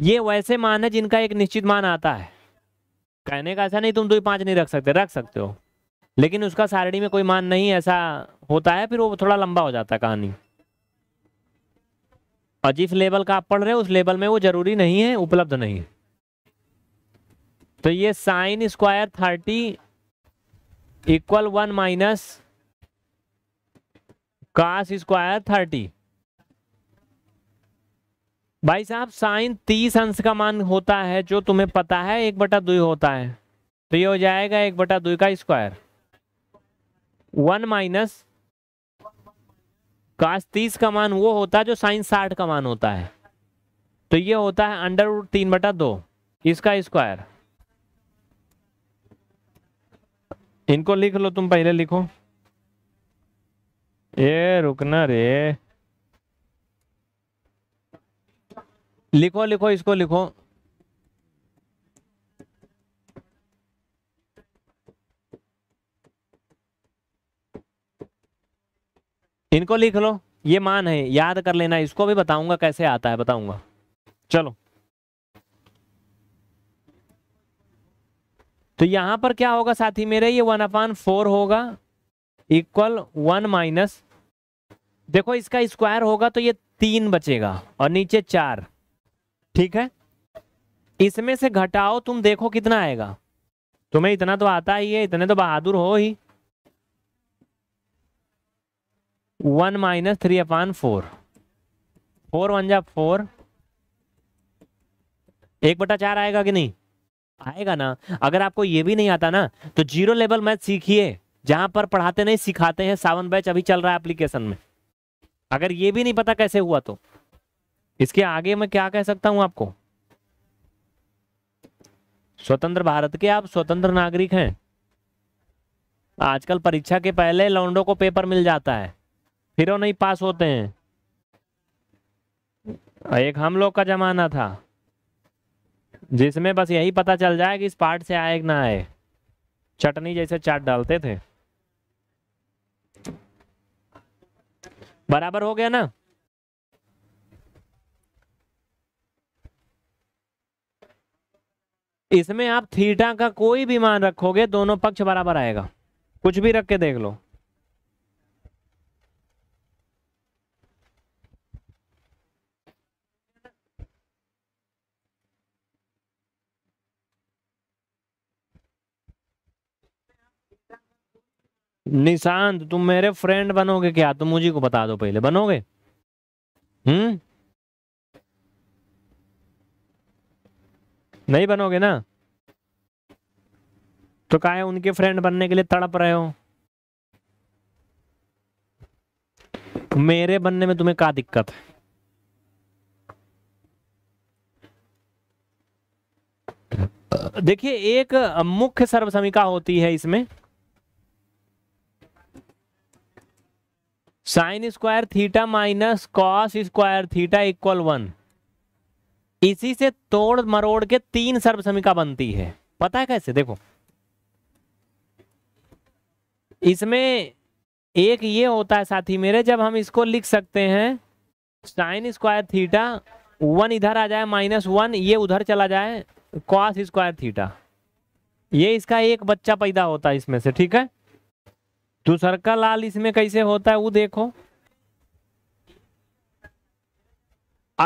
ये वैसे मान है जिनका एक निश्चित मान आता है कहने का ऐसा नहीं तुम दो पाँच नहीं रख सकते रख सकते हो लेकिन उसका सारणी में कोई मान नहीं ऐसा होता है फिर वो थोड़ा लंबा हो जाता है कहानी और जिस लेवल का आप पढ़ रहे हो उस लेवल में वो जरूरी नहीं है उपलब्ध नहीं तो ये sine square thirty equal one minus cos square thirty भाई साहब साइन तीस अंश का मान होता है जो तुम्हें पता है एक बटा दुई होता है तो ये हो जाएगा एक बटा दुई का स्क्वायर वन माइनस काश तीस का मान वो होता है जो साइन साठ का मान होता है तो ये होता है अंडर रूट तीन बटा दो इसका स्क्वायर इनको लिख लो तुम पहले लिखो ये रुकना रे लिखो लिखो इसको लिखो इनको लिख लो ये मान है याद कर लेना इसको भी बताऊंगा कैसे आता है बताऊंगा चलो तो यहां पर क्या होगा साथी मेरे ये वन अपान फोर होगा इक्वल वन माइनस देखो इसका स्क्वायर होगा तो ये तीन बचेगा और नीचे चार ठीक है इसमें से घटाओ तुम देखो कितना आएगा तुम्हें इतना तो आता ही है इतने तो बहादुर हो ही one minus three upon four four one जा फोर एक बटा चार आएगा कि नहीं आएगा ना अगर आपको ये भी नहीं आता ना तो जीरो लेवल मैथ सीखिए जहां पर पढ़ाते नहीं सिखाते हैं सावन बैच अभी चल रहा है एप्लीकेशन में अगर ये भी नहीं पता कैसे हुआ तो इसके आगे मैं क्या कह सकता हूं आपको स्वतंत्र भारत के आप स्वतंत्र नागरिक हैं आजकल परीक्षा के पहले लौंडो को पेपर मिल जाता है फिर वो नहीं पास होते हैं एक हम लोग का जमाना था जिसमें बस यही पता चल जाए कि इस पार्ट से आए कि ना आए चटनी जैसे चाट डालते थे बराबर हो गया ना इसमें आप थीटा का कोई भी मान रखोगे दोनों पक्ष बराबर आएगा कुछ भी रख के देख लो निशांत तुम मेरे फ्रेंड बनोगे क्या तुम मुझे को बता दो पहले बनोगे हम्म नहीं बनोगे ना तो काहे उनके फ्रेंड बनने के लिए तड़प रहे हो मेरे बनने में तुम्हें क्या दिक्कत है देखिए एक मुख्य सर्वसमिका होती है इसमें sine square theta minus cos square theta equal one इसी से तोड़ मरोड़ के तीन सर्व बनती है पता है कैसे देखो इसमें एक ये होता है साथी मेरे जब हम इसको लिख सकते हैं साइन स्क्वायर थीटा वन इधर आ जाए माइनस वन ये उधर चला जाए कॉस स्क्वायर थीटा ये इसका एक बच्चा पैदा होता है इसमें से ठीक है तो का लाल इसमें कैसे होता है वो देखो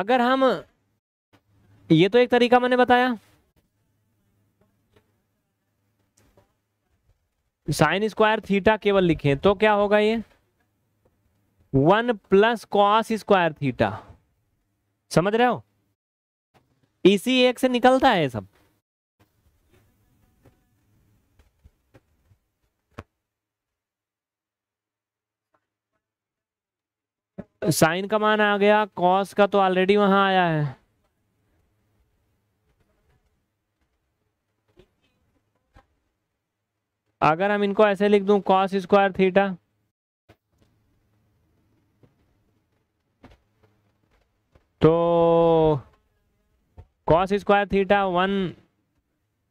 अगर हम ये तो एक तरीका मैंने बताया साइन स्क्वायर थीटा केवल लिखें तो क्या होगा ये one plus cos square theta समझ रहे हो इसी एक से निकलता है सब साइन का मान आ गया कॉस का तो ऑलरेडी वहां आया है अगर हम इनको ऐसे लिख दूं कॉस स्क्वायर थीटा तो cos square theta one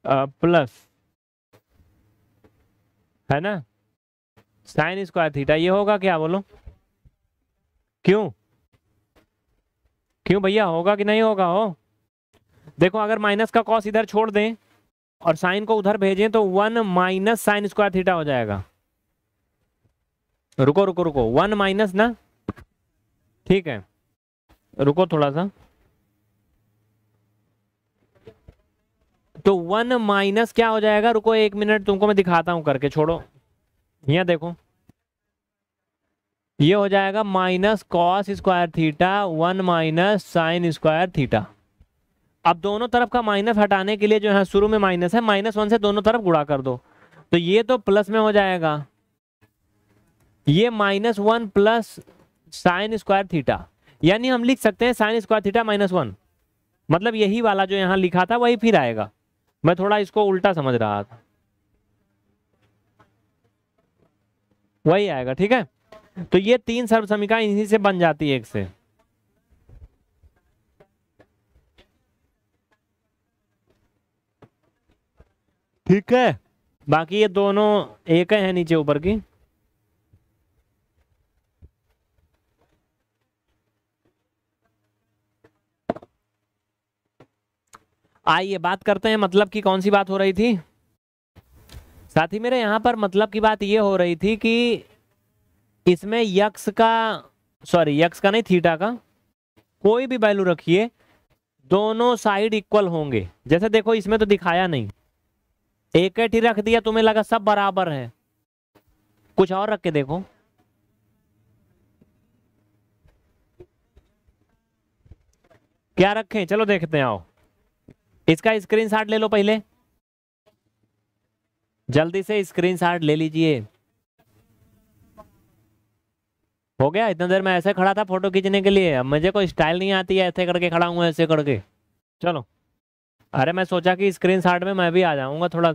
plus है ना साइन स्क्वायर थीटा ये होगा क्या बोलो क्यों क्यों भैया होगा कि नहीं होगा हो देखो अगर माइनस का कॉस इधर छोड़ दें और साइन को उधर भेजें तो one minus sine square theta हो जाएगा रुको रुको रुको वन माइनस ना ठीक है रुको थोड़ा सा तो वन माइनस क्या हो जाएगा रुको एक मिनट तुमको मैं दिखाता हूं करके छोड़ो यह देखो ये हो जाएगा minus cos square theta one minus sine square theta अब दोनों तरफ का माइनस हटाने के लिए जो है शुरू में माइनस है माइनस वन से दोनों तरफ गुड़ा कर दो तो ये तो प्लस में हो जाएगा ये minus one plus sine square theta यानी हम लिख सकते हैं sine square theta minus one मतलब यही वाला जो यहां लिखा था वही फिर आएगा मैं थोड़ा इसको उल्टा समझ रहा था वही आएगा ठीक है तो ये तीन सर्व समीकरण इन्हीं से बन जाती है एक से ठीक है बाकी ये दोनों एक है नीचे ऊपर की आइए बात करते हैं मतलब की कौन सी बात हो रही थी साथ ही मेरे यहां पर मतलब की बात ये हो रही थी कि इसमें यक्स का सॉरी यक्स का नहीं थीटा का कोई भी वैल्यू रखिए दोनों साइड इक्वल होंगे जैसे देखो इसमें तो दिखाया नहीं एक ही रख दिया तुम्हें लगा सब बराबर है कुछ और रख के देखो क्या रखें चलो देखते हैं आओ इसका स्क्रीनशॉट ले लो पहले जल्दी से स्क्रीनशॉट ले लीजिए हो गया इतना देर में ऐसे खड़ा था फोटो खींचने के लिए अब मुझे कोई स्टाइल नहीं आती है ऐसे करके खड़ा हूं ऐसे करके चलो अरे मैं सोचा कि स्क्रीन शॉट में मैं भी आ जाऊंगा थोड़ा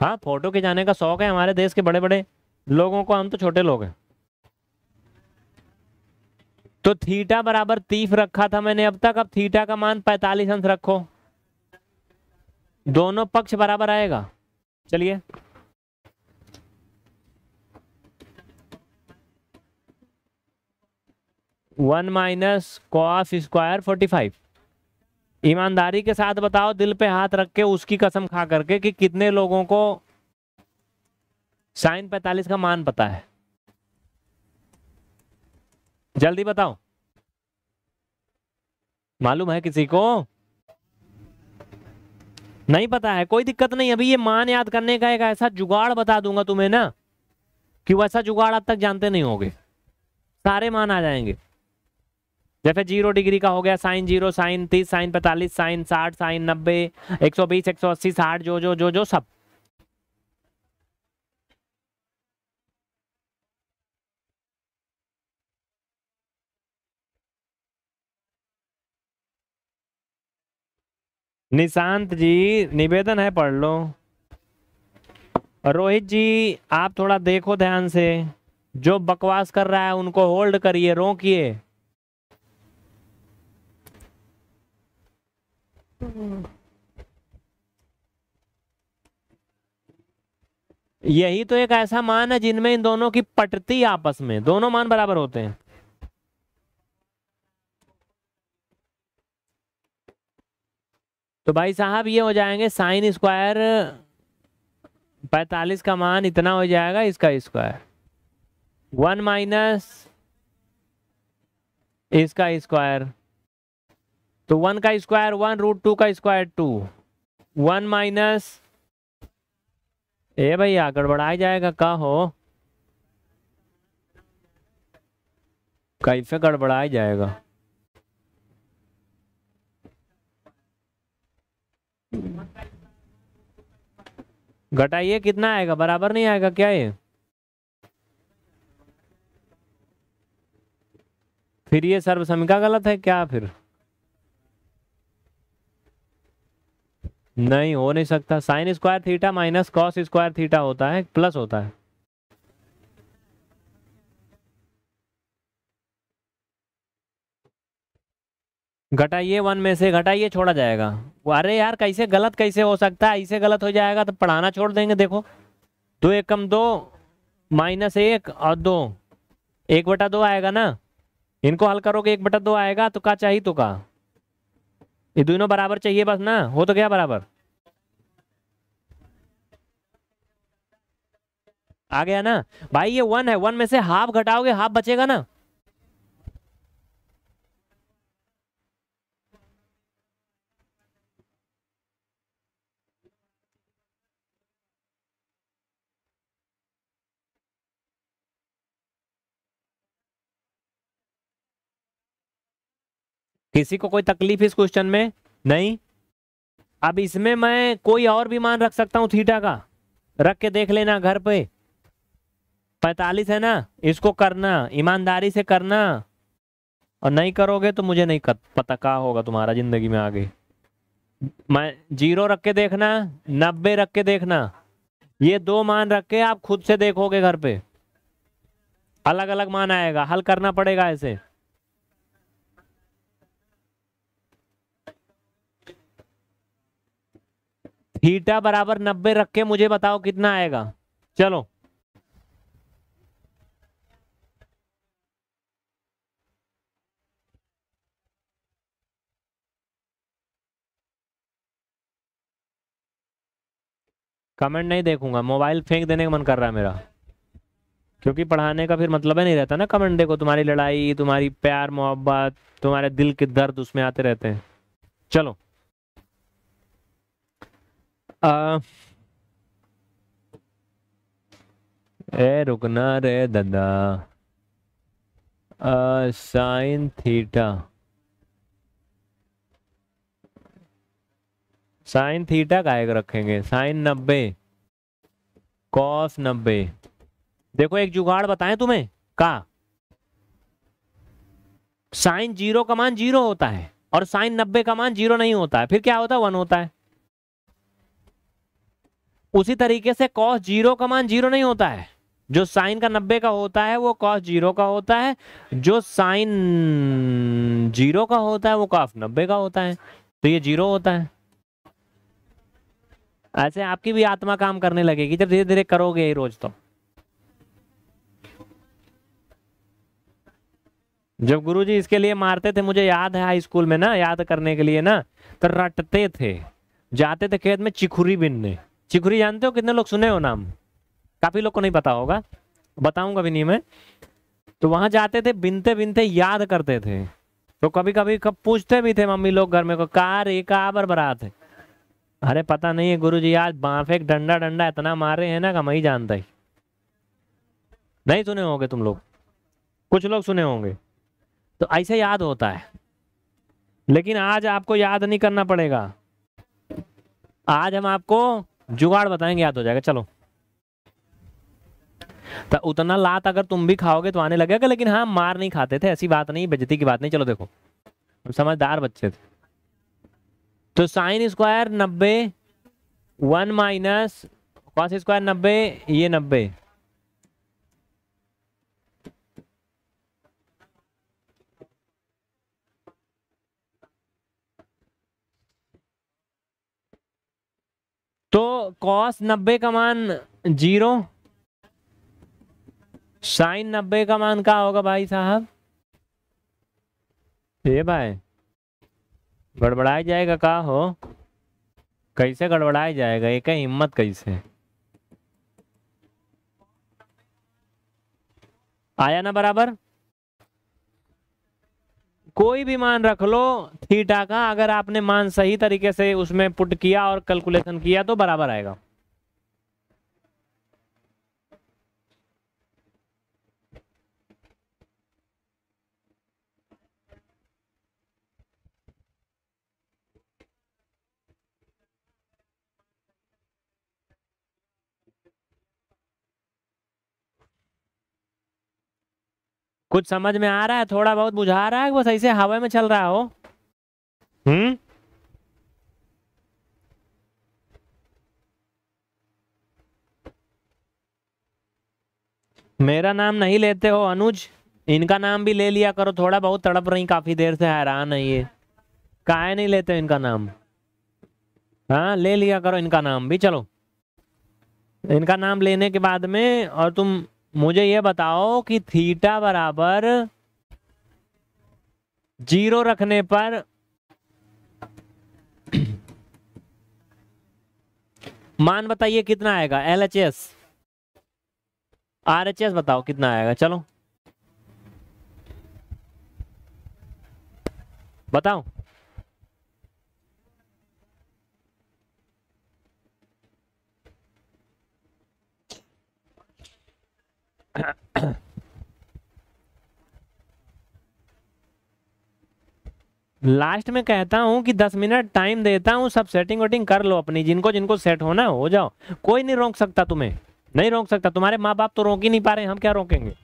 हाँ फोटो जाने का शौक है हमारे देश के बड़े बड़े लोगों को हम तो छोटे लोग हैं तो थीटा बराबर तीफ रखा था मैंने अब तक अब थीटा का मान पैतालीस अंश रखो दोनों पक्ष बराबर आएगा चलिए one minus cos square forty five ईमानदारी के साथ बताओ दिल पे हाथ रख के उसकी कसम खा करके कि कितने लोगों को साइन पैतालीस का मान पता है जल्दी बताओ मालूम है किसी को नहीं पता है कोई दिक्कत नहीं अभी ये मान याद करने का एक ऐसा जुगाड़ बता दूंगा तुम्हें ना कि वैसा जुगाड़ अब तक जानते नहीं होगे सारे मान आ जाएंगे जैसे जीरो डिग्री का हो गया साइन जीरो साइन तीस साइन पैंतालीस साइन साठ साइन नब्बे एक सौ बीस एक सौ अस्सी साठ जो जो जो जो सब निशांत जी निवेदन है पढ़ लो रोहित जी आप थोड़ा देखो ध्यान से जो बकवास कर रहा है उनको होल्ड करिए रोकिए यही तो एक ऐसा मान है जिनमें इन दोनों की पटती आपस में दोनों मान बराबर होते हैं तो भाई साहब ये हो जाएंगे साइन स्क्वायर पैतालीस का मान इतना हो जाएगा इसका स्क्वायर वन माइनस इसका स्क्वायर तो वन का स्क्वायर वन रूट टू का स्क्वायर टू वन माइनस ए भैया गड़बड़ाया जाएगा का हो कैसे गड़बड़ाया जाएगा घटाइए कितना आएगा बराबर नहीं आएगा क्या ये फिर ये सर्वसमिका गलत है क्या फिर नहीं हो नहीं सकता sine square theta minus cos square theta होता है प्लस होता है घटाइए वन में से घटाइए छोड़ा जाएगा अरे यार कैसे गलत कैसे हो सकता है ऐसे गलत हो जाएगा तो पढ़ाना छोड़ देंगे देखो दो एक कम दो माइनस एक और दो एक बटा दो आएगा ना इनको हल करोगे एक बटा दो आएगा तो का चाहिए तो का ये दोनों बराबर चाहिए बस ना हो तो क्या बराबर आ गया ना भाई ये वन है वन में से हाफ घटाओगे हाफ बचेगा ना किसी को कोई तकलीफ इस क्वेश्चन में नहीं अब इसमें मैं कोई और भी मान रख सकता हूं थीटा का रख के देख लेना घर पे पैतालीस है ना इसको करना ईमानदारी से करना और नहीं करोगे तो मुझे नहीं कर, पता कहा होगा तुम्हारा जिंदगी में आगे मैं जीरो रख के देखना नब्बे रख के देखना ये दो मान रख के आप खुद से देखोगे घर पे अलग अलग मान आएगा हल करना पड़ेगा ऐसे थीटा बराबर नब्बे रख के मुझे बताओ कितना आएगा चलो कमेंट नहीं देखूंगा मोबाइल फेंक देने का मन कर रहा है मेरा क्योंकि पढ़ाने का फिर मतलब ही नहीं रहता ना कमेंट देखो तुम्हारी लड़ाई तुम्हारी प्यार मोहब्बत तुम्हारे दिल के दर्द उसमें आते रहते हैं चलो आ ए रुकना रे दादा साइन थीटा साइन थीटा का एक रखेंगे साइन नब्बे कॉस नब्बे देखो एक जुगाड़ बताएं तुम्हें का साइन जीरो का मान जीरो होता है और साइन नब्बे का मान जीरो नहीं होता है फिर क्या होता है वन होता है उसी तरीके से कॉस जीरो का मान जीरो नहीं होता है जो साइन का नब्बे का होता है वो कॉस जीरो का होता है जो साइन जीरो का होता है वो कॉफ नब्बे का होता है तो ये जीरो होता है ऐसे आपकी भी आत्मा काम करने लगेगी जब धीरे धीरे करोगे ही रोज तो जब गुरुजी इसके लिए मारते थे मुझे याद है हाई स्कूल में ना याद करने के लिए ना तो रटते थे जाते थे खेत में चिखुरी बिनने चिकुरी जानते हो कितने लोग सुने हो नाम काफ़ी लोग को नहीं पता होगा बताऊंगा भी नहीं मैं तो वहां जाते थे बिनते बिनते याद करते थे तो कभी कभी कब पूछते भी थे मम्मी लोग घर में को कार एक आबर बरात है अरे पता नहीं है गुरु जी आज बाफे डंडा डंडा इतना मारे हैं ना कम ही जानता ही नहीं सुने होंगे तुम लोग कुछ लोग सुने होंगे तो ऐसे याद होता है लेकिन आज आपको याद नहीं करना पड़ेगा आज हम आपको जुगाड़ बताएंगे याद हो जाएगा चलो तो उतना लात अगर तुम भी खाओगे तो आने लगेगा लेकिन हाँ मार नहीं खाते थे ऐसी बात नहीं बेजती की बात नहीं चलो देखो हम समझदार बच्चे थे तो साइन स्क्वायर नब्बे वन माइनस कौन स्क्वायर नब्बे ये नब्बे तो कॉस नब्बे का मान जीरो साइन नब्बे का मान क्या होगा भाई साहब ये भाई गड़बड़ाया जाएगा का हो कैसे गड़बड़ाया जाएगा एक हिम्मत कैसे आया ना बराबर कोई भी मान रख लो थीटा का अगर आपने मान सही तरीके से उसमें पुट किया और कैलकुलेशन किया तो बराबर आएगा कुछ समझ में आ रहा है थोड़ा बहुत बुझा रहा है वो सही से हवा में चल रहा हो हम्म मेरा नाम नहीं लेते हो अनुज इनका नाम भी ले लिया करो थोड़ा बहुत तड़प रही काफी देर से हैरान है ये काय नहीं लेते इनका नाम हाँ ले लिया करो इनका नाम भी चलो इनका नाम लेने के बाद में और तुम मुझे ये बताओ कि थीटा बराबर जीरो रखने पर (clears throat) मान बताइए कितना आएगा L H S R H S बताओ कितना आएगा चलो बताओ लास्ट में कहता हूं कि दस मिनट टाइम देता हूं सब सेटिंग वेटिंग कर लो अपनी जिनको जिनको सेट होना हो जाओ कोई नहीं रोक सकता तुम्हें नहीं रोक सकता तुम्हारे माँ बाप तो रोक ही नहीं पा रहे हम क्या रोकेंगे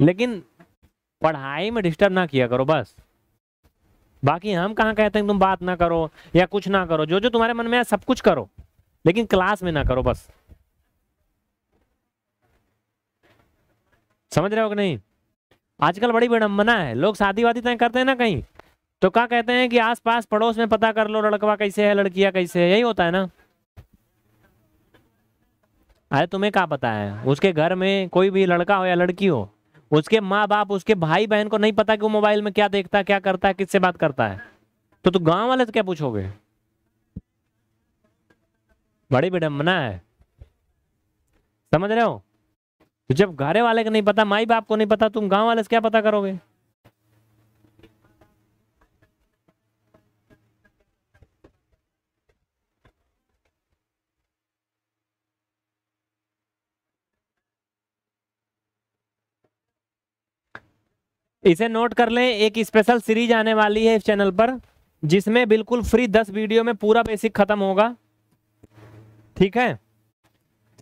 लेकिन पढ़ाई में डिस्टर्ब ना किया करो बस बाकी हम कहाँ कहते हैं तुम बात ना करो या कुछ ना करो जो जो तुम्हारे मन में है सब कुछ करो लेकिन क्लास में ना करो बस समझ रहे हो कि नहीं आजकल बड़ी विडम्बना है लोग शादी वादी तय करते हैं ना कहीं तो क्या कहते हैं कि आसपास पड़ोस में पता कर लो लड़कवा कैसे है लड़किया कैसे है यही होता है ना अरे तुम्हें क्या पता है उसके घर में कोई भी लड़का हो या लड़की हो उसके माँ बाप उसके भाई बहन को नहीं पता कि वो मोबाइल में क्या देखता है क्या करता है किससे बात करता है तो तू गांव वाले से क्या पूछोगे बड़ी विडम्बना है समझ रहे हो तो जब घरे वाले का नहीं पता माई बाप को नहीं पता तुम गांव वाले से क्या पता करोगे इसे नोट कर लें एक स्पेशल सीरीज आने वाली है इस चैनल पर जिसमें बिल्कुल फ्री दस वीडियो में पूरा बेसिक खत्म होगा ठीक है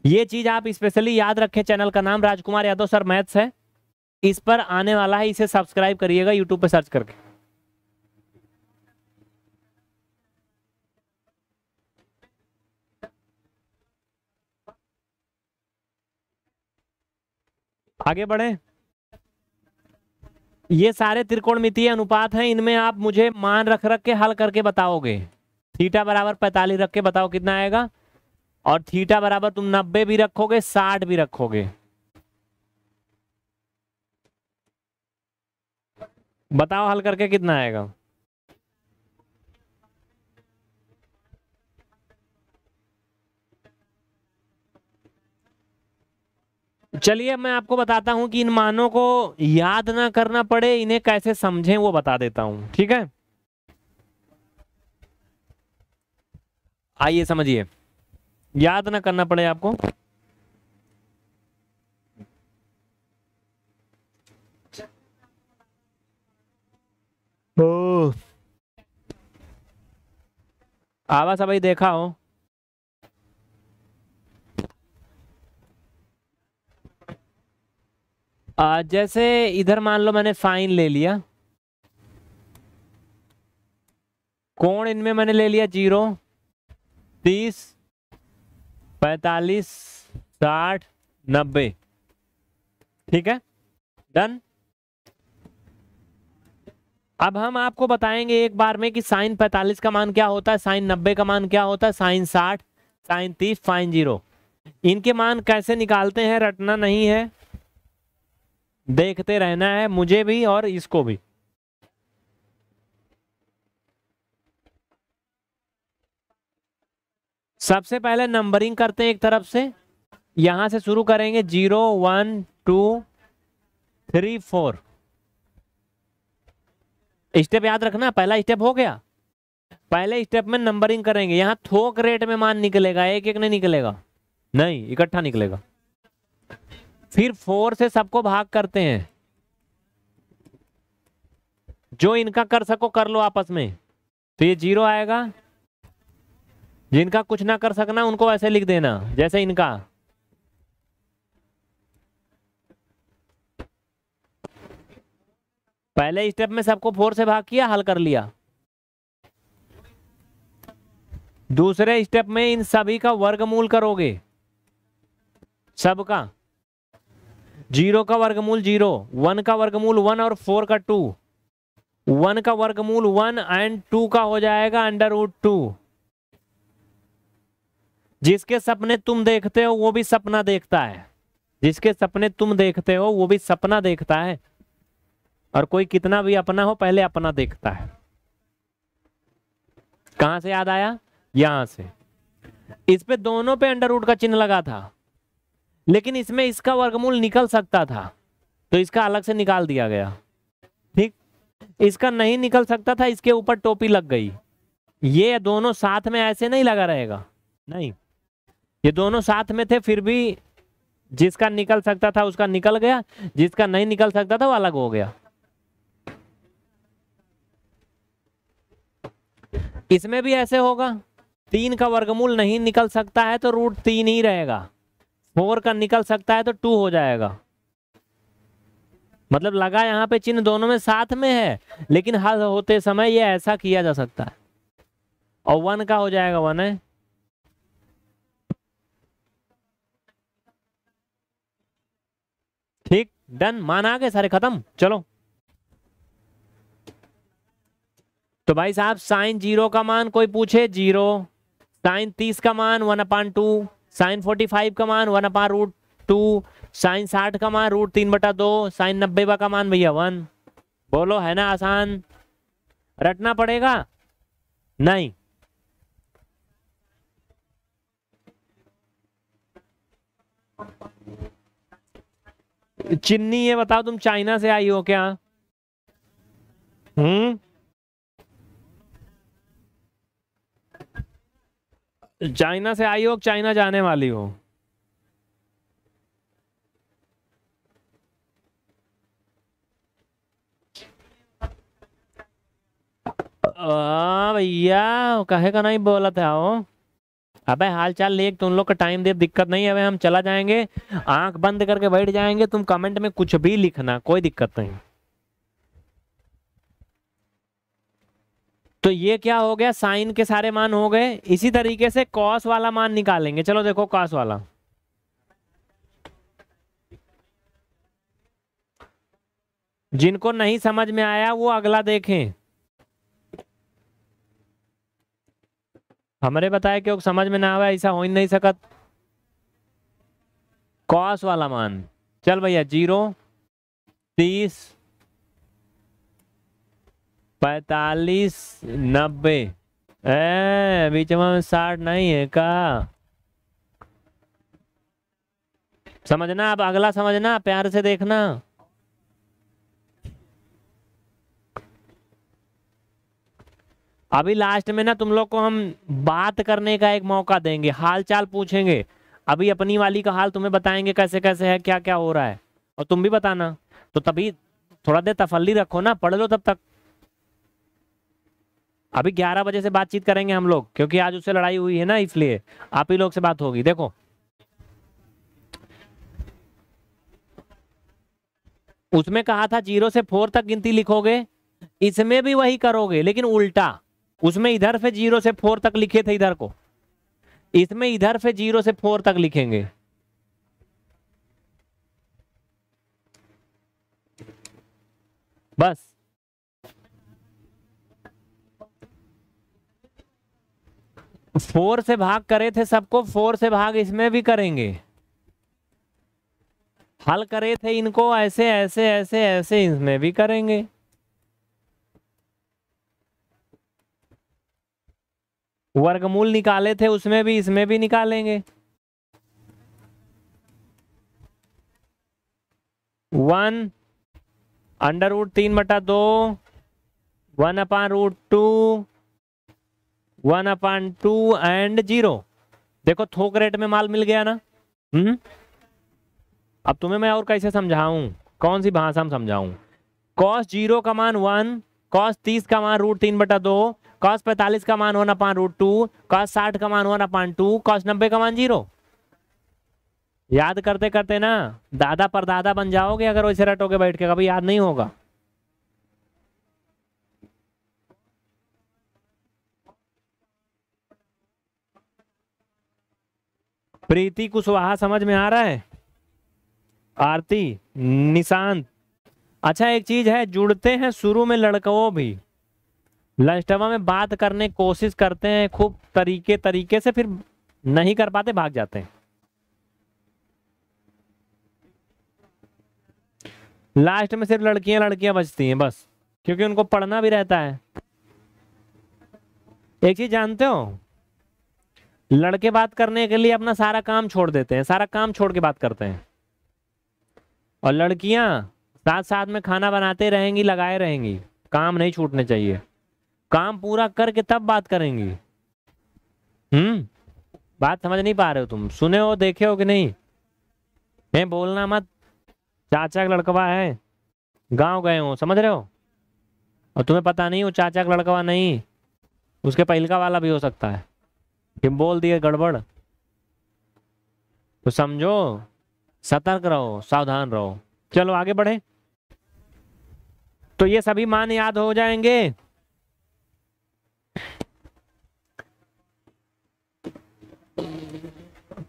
ये चीज आप स्पेशली याद रखें चैनल का नाम राजकुमार यादव सर मैथ्स है इस पर आने वाला है इसे सब्सक्राइब करिएगा यूट्यूब पर सर्च करके आगे बढ़े ये सारे त्रिकोणमितीय अनुपात हैं इनमें आप मुझे मान रख रख के हल करके बताओगे थीटा बराबर पैतालीस रख के बताओ कितना आएगा और थीटा बराबर तुम नब्बे भी रखोगे साठ भी रखोगे बताओ हल करके कितना आएगा चलिए मैं आपको बताता हूं कि इन मानों को याद ना करना पड़े इन्हें कैसे समझें वो बता देता हूं ठीक है आइए समझिए याद ना करना पड़े आपको आवाज अभी देखा हो आ, जैसे इधर मान लो मैंने फाइन ले लिया कौन इनमें मैंने ले लिया जीरो तीस पैतालीस साठ नब्बे ठीक है डन अब हम आपको बताएंगे एक बार में कि साइन पैतालीस का मान क्या होता है साइन नब्बे का मान क्या होता है साइन साठ साइन तीस साइन जीरो इनके मान कैसे निकालते हैं रटना नहीं है देखते रहना है मुझे भी और इसको भी सबसे पहले नंबरिंग करते हैं एक तरफ से यहां से शुरू करेंगे zero one two three four step याद रखना पहला स्टेप हो गया पहले स्टेप में नंबरिंग करेंगे यहां थोक रेट में मान निकलेगा एक एक नहीं निकलेगा नहीं इकट्ठा निकलेगा फिर फोर से सबको भाग करते हैं जो इनका कर सको कर लो आपस में तो ये जीरो आएगा जिनका कुछ ना कर सकना उनको ऐसे लिख देना जैसे इनका पहले स्टेप में सबको फोर से भाग किया हल कर लिया दूसरे स्टेप में इन सभी का वर्गमूल करोगे सबका जीरो का वर्गमूल जीरो वन का वर्गमूल वन और फोर का टू वन का वर्गमूल वन एंड टू का हो जाएगा अंडर रूट टू जिसके सपने तुम देखते हो वो भी सपना देखता है जिसके सपने तुम देखते हो वो भी सपना देखता है और कोई कितना भी अपना हो पहले अपना देखता है कहां से याद आया यहां से इस पे दोनों पे अंडर रूट का चिन्ह लगा था लेकिन इसमें इसका वर्गमूल निकल सकता था तो इसका अलग से निकाल दिया गया ठीक इसका नहीं निकल सकता था इसके ऊपर टोपी लग गई ये दोनों साथ में ऐसे नहीं लगा रहेगा नहीं ये दोनों साथ में थे फिर भी जिसका निकल सकता था उसका निकल गया जिसका नहीं निकल सकता था वो अलग हो गया इसमें भी ऐसे होगा तीन का वर्गमूल नहीं निकल सकता है तो रूट तीन ही रहेगा फोर का निकल सकता है तो टू हो जाएगा मतलब लगा यहां पे चिन्ह दोनों में साथ में है लेकिन हल होते समय ये ऐसा किया जा सकता है और वन का हो जाएगा वन है डन मान आ गए सारे खत्म चलो तो भाई साहब साइन जीरो का मान कोई पूछे जीरो साइन तीस का मान one upon two sine forty five का मान one upon root two sine साठ का मान रूट तीन बटा दो साइन नब्बे का मान भैया वन बोलो है ना आसान रटना पड़ेगा नहीं Thank you. चिन्नी ये बताओ तुम चाइना से आई हो क्या हम्म चाइना से आई हो चाइना जाने वाली हो भैया कहे का नहीं बोला था वो अबे हाल चाल लेक तुम लोग का टाइम दे दिक्कत नहीं है हम चला जाएंगे आंख बंद करके बैठ जाएंगे तुम कमेंट में कुछ भी लिखना कोई दिक्कत नहीं तो ये क्या हो गया साइन के सारे मान हो गए इसी तरीके से कॉस वाला मान निकालेंगे चलो देखो कॉस वाला जिनको नहीं समझ में आया वो अगला देखें हमारे बताया क्यों समझ में ना आवा ऐसा हो ही नहीं सकत कॉस वाला मान चल भैया जीरो तीस पैतालीस नब्बे बीच में साठ नहीं है का समझना अब अगला समझना प्यार से देखना अभी लास्ट में ना तुम लोग को हम बात करने का एक मौका देंगे हाल चाल पूछेंगे अभी अपनी वाली का हाल तुम्हें बताएंगे कैसे कैसे है क्या क्या हो रहा है और तुम भी बताना तो तभी थोड़ा देर तफल्ली रखो ना पढ़ लो तब तक अभी 11 बजे से बातचीत करेंगे हम लोग क्योंकि आज उससे लड़ाई हुई है ना इसलिए आप ही लोग से बात होगी देखो उसमें कहा था जीरो से फोर तक गिनती लिखोगे इसमें भी वही करोगे लेकिन उल्टा उसमें इधर से जीरो से फोर तक लिखे थे इधर को इसमें इधर से जीरो से फोर तक लिखेंगे बस फोर से भाग करे थे सबको फोर से भाग इसमें भी करेंगे हल करे थे इनको ऐसे ऐसे ऐसे ऐसे इसमें भी करेंगे वर्गमूल निकाले थे उसमें भी इसमें भी निकालेंगे वन अंडर रूट तीन बटा दो one upon root two one upon two and zero देखो थोक रेट में माल मिल गया ना हम्म अब तुम्हें मैं और कैसे समझाऊं कौन सी भाषा में समझाऊं कॉस्ट जीरो का मान वन कॉस तीस का मान रूट तीन बटा दो कॉस पैंतालीस का मान one upon root two cos साठ का मान वन अपान टू कॉस नब्बे का मान जीरो याद करते करते ना दादा पर दादा बन जाओगे अगर वैसे रटोगे बैठ के कभी याद नहीं होगा प्रीति कुशवाहा समझ में आ रहा है आरती निशांत अच्छा एक चीज है जुड़ते हैं शुरू में लड़कों भी लंचटवा में बात करने कोशिश करते हैं खूब तरीके तरीके से फिर नहीं कर पाते भाग जाते हैं लास्ट में सिर्फ लड़कियां लड़कियां बचती हैं बस क्योंकि उनको पढ़ना भी रहता है एक चीज जानते हो लड़के बात करने के लिए अपना सारा काम छोड़ देते हैं सारा काम छोड़ के बात करते हैं और लड़कियां साथ साथ में खाना बनाते रहेंगी लगाए रहेंगी काम नहीं छूटने चाहिए काम पूरा करके तब बात करेंगी हम्म बात समझ नहीं पा रहे हो तुम सुने हो देखे हो कि नहीं मैं बोलना मत चाचा का लड़कवा है गांव गए हो समझ रहे हो और तुम्हें पता नहीं वो चाचा का लड़कवा नहीं उसके पहलका वाला भी हो सकता है कि बोल दिए गड़बड़ तो समझो सतर्क रहो सावधान रहो चलो आगे बढ़े तो ये सभी मान याद हो जाएंगे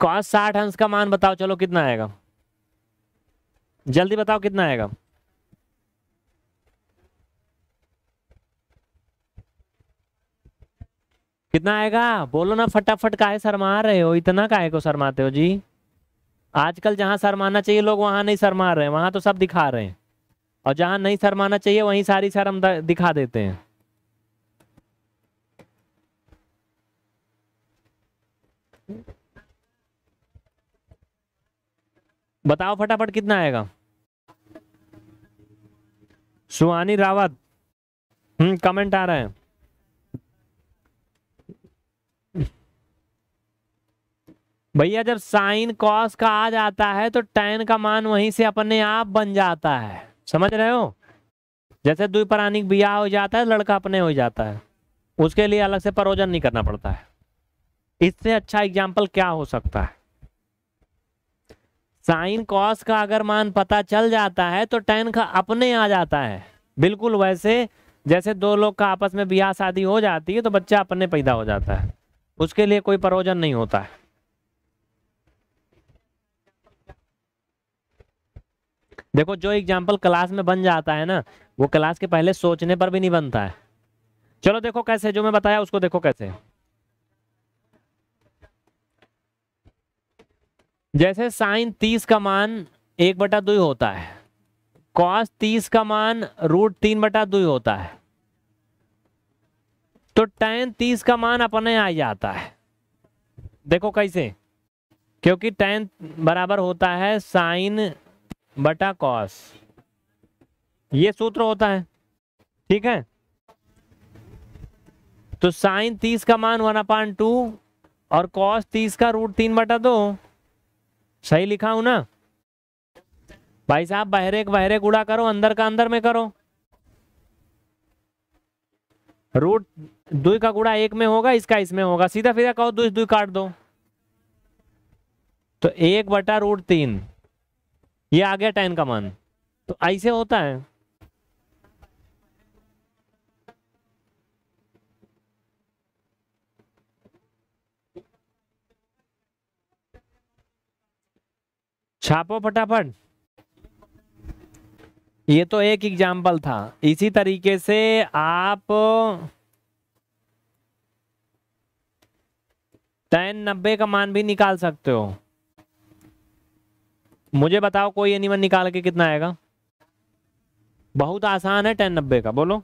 कॉस साठ अंश का मान बताओ चलो कितना आएगा जल्दी बताओ कितना आएगा कितना आएगा बोलो ना फटाफट काहे शरमा रहे हो इतना काहे को शरमाते हो जी आजकल जहां शरमाना चाहिए लोग वहां नहीं शरमा रहे हैं वहां तो सब दिखा रहे हैं और जहां नहीं शर्माना चाहिए वहीं सारी सर हम दिखा देते हैं बताओ फटाफट कितना आएगा सुहानी रावत हम्म कमेंट आ रहे हैं भैया जब साइन कॉस का आ जाता है तो टेन का मान वहीं से अपने आप बन जाता है समझ रहे हो जैसे द्विपराणिक ब्याह हो जाता है लड़का अपने हो जाता है उसके लिए अलग से परोजन नहीं करना पड़ता है इससे अच्छा एग्जाम्पल क्या हो सकता है साइन कॉस का अगर मान पता चल जाता है तो टेन का अपने आ जाता है बिल्कुल वैसे जैसे दो लोग का आपस में ब्याह शादी हो जाती है तो बच्चा अपने पैदा हो जाता है उसके लिए कोई प्रयोजन नहीं होता है देखो जो एग्जाम्पल क्लास में बन जाता है ना वो क्लास के पहले सोचने पर भी नहीं बनता है चलो देखो कैसे जो मैं बताया उसको देखो कैसे जैसे साइन तीस का मान एक बटा दुई होता है कॉस तीस का मान रूट तीन बटा दुई होता है तो टैन तीस का मान अपने आ जाता है देखो कैसे क्योंकि टेन बराबर होता है साइन बटा कॉस ये सूत्र होता है ठीक है तो साइन तीस का मान वन अपान टू और कॉस तीस का रूट तीन बटा दो सही लिखा हूं ना भाई साहब बहरे बहरे गुड़ा करो अंदर का अंदर में करो रूट दुई का गुड़ा एक में होगा इसका इसमें होगा सीधा सीधा कहो दुई दुई काट दो तो एक बटा रूट तीन ये आ गया टेन का मान तो ऐसे होता है छापो फटाफट ये तो एक एग्जाम्पल था इसी तरीके से आप टेन नब्बे का मान भी निकाल सकते हो मुझे बताओ कोई एनिमल निकाल के कितना आएगा बहुत आसान है टेन नब्बे का बोलो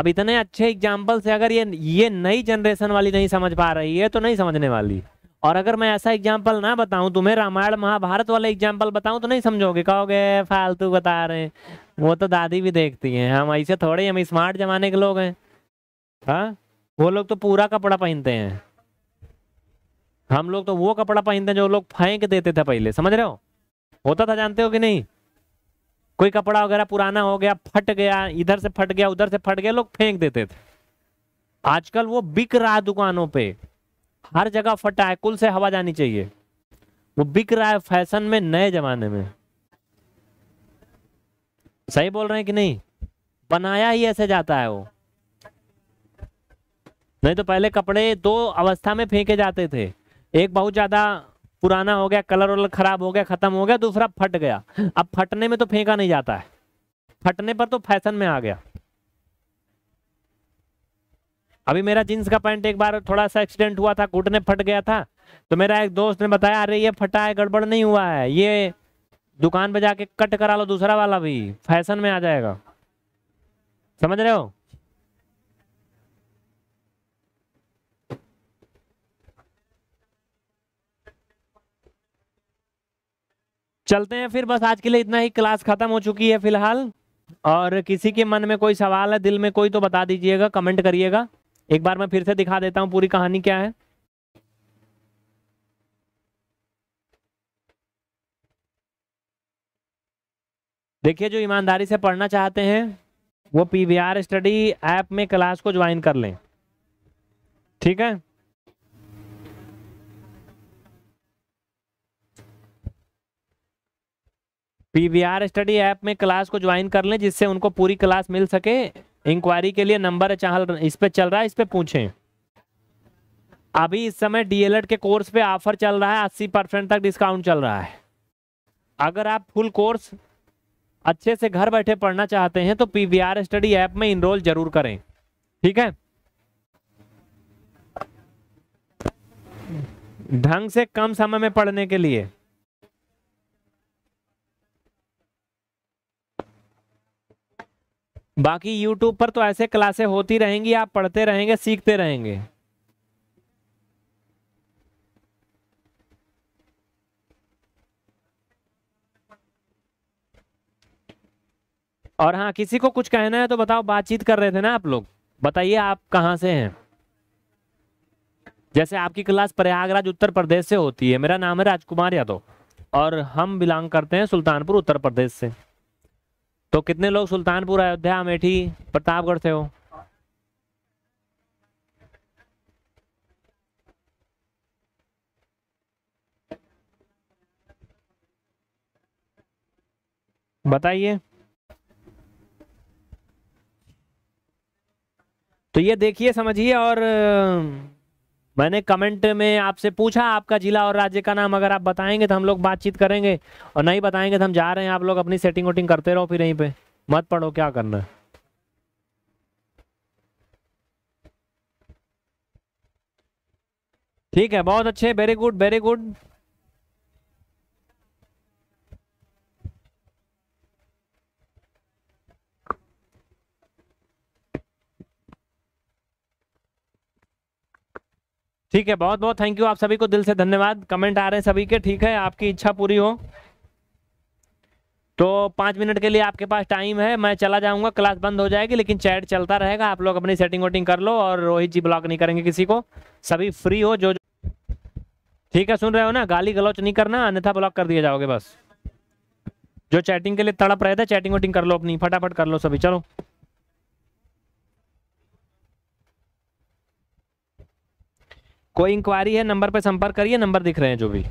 अब इतने अच्छे एग्जाम्पल से अगर ये ये नई जनरेशन वाली नहीं समझ पा रही है तो नहीं समझने वाली और अगर मैं ऐसा एग्जाम्पल ना बताऊं तुम्हें रामायण महाभारत वाला एग्जाम्पल बताऊं तो नहीं समझोगे कहोगे फालतू बता रहे हैं वो तो दादी भी देखती हैं हम ऐसे थोड़े हम स्मार्ट जमाने के लोग हैं हाँ वो लोग तो पूरा कपड़ा पहनते हैं हम लोग तो वो कपड़ा पहनते जो लोग फेंक देते थे पहले समझ रहे हो होता था जानते हो कि नहीं कोई कपड़ा वगैरह पुराना हो गया फट गया इधर से फट गया उधर से फट गया लोग फेंक देते थे आजकल वो बिक रहा है दुकानों पे हर जगह फटा है कुल से हवा जानी चाहिए वो बिक रहा है फैशन में नए जमाने में सही बोल रहे हैं कि नहीं बनाया ही ऐसे जाता है वो नहीं तो पहले कपड़े दो अवस्था में फेंके जाते थे एक बहुत ज़्यादा पुराना हो गया कलर वलर खराब हो गया ख़त्म हो गया दूसरा फट गया अब फटने में तो फेंका नहीं जाता है फटने पर तो फैशन में आ गया अभी मेरा जीन्स का पैंट एक बार थोड़ा सा एक्सीडेंट हुआ था घुटने फट गया था तो मेरा एक दोस्त ने बताया अरे ये फटा है गड़बड़ नहीं हुआ है ये दुकान पर जाके कट करा लो दूसरा वाला भी फैशन में आ जाएगा समझ रहे हो चलते हैं फिर बस आज के लिए इतना ही क्लास खत्म हो चुकी है फिलहाल और किसी के मन में कोई सवाल है दिल में कोई तो बता दीजिएगा कमेंट करिएगा एक बार मैं फिर से दिखा देता हूँ पूरी कहानी क्या है देखिए जो ईमानदारी से पढ़ना चाहते हैं वो पी स्टडी ऐप में क्लास को ज्वाइन कर लें ठीक है पीवीआर स्टडी ऐप में क्लास को ज्वाइन कर लें जिससे उनको पूरी क्लास मिल सके इंक्वायरी के लिए नंबर चाहल इस पर चल रहा है इस पर पूछें अभी इस समय डीएलएड के कोर्स पे ऑफर चल रहा है अस्सी परसेंट तक डिस्काउंट चल रहा है अगर आप फुल कोर्स अच्छे से घर बैठे पढ़ना चाहते हैं तो पी स्टडी ऐप में इनरोल जरूर करें ठीक है ढंग से कम समय में पढ़ने के लिए बाकी यूट्यूब पर तो ऐसे क्लासे होती रहेंगी आप पढ़ते रहेंगे सीखते रहेंगे और हाँ किसी को कुछ कहना है तो बताओ बातचीत कर रहे थे ना आप लोग बताइए आप कहाँ से हैं जैसे आपकी क्लास प्रयागराज उत्तर प्रदेश से होती है मेरा नाम है राजकुमार यादव और हम बिलोंग करते हैं सुल्तानपुर उत्तर प्रदेश से तो कितने लोग सुल्तानपुर अयोध्या अमेठी प्रतापगढ़ से हो बताइए तो ये देखिए समझिए और मैंने कमेंट में आपसे पूछा आपका जिला और राज्य का नाम अगर आप बताएंगे तो हम लोग बातचीत करेंगे और नहीं बताएंगे तो हम जा रहे हैं आप लोग अपनी सेटिंग वोटिंग करते रहो फिर यहीं पे मत पढ़ो क्या करना ठीक है बहुत अच्छे वेरी गुड वेरी गुड ठीक है बहुत बहुत थैंक यू आप सभी को दिल से धन्यवाद कमेंट आ रहे हैं सभी के ठीक है आपकी इच्छा पूरी हो तो पाँच मिनट के लिए आपके पास टाइम है मैं चला जाऊंगा क्लास बंद हो जाएगी लेकिन चैट चलता रहेगा आप लोग अपनी सेटिंग वोटिंग कर लो और रोहित जी ब्लॉक नहीं करेंगे किसी को सभी फ्री हो जो ठीक है सुन रहे हो ना गाली गलौच नहीं करना अन्यथा ब्लॉक कर दिए जाओगे बस जो चैटिंग के लिए तड़प रहे थे चैटिंग वोटिंग कर लो अपनी फटाफट कर लो सभी चलो कोई इंक्वायरी है नंबर पर संपर्क करिए नंबर दिख रहे हैं जो भी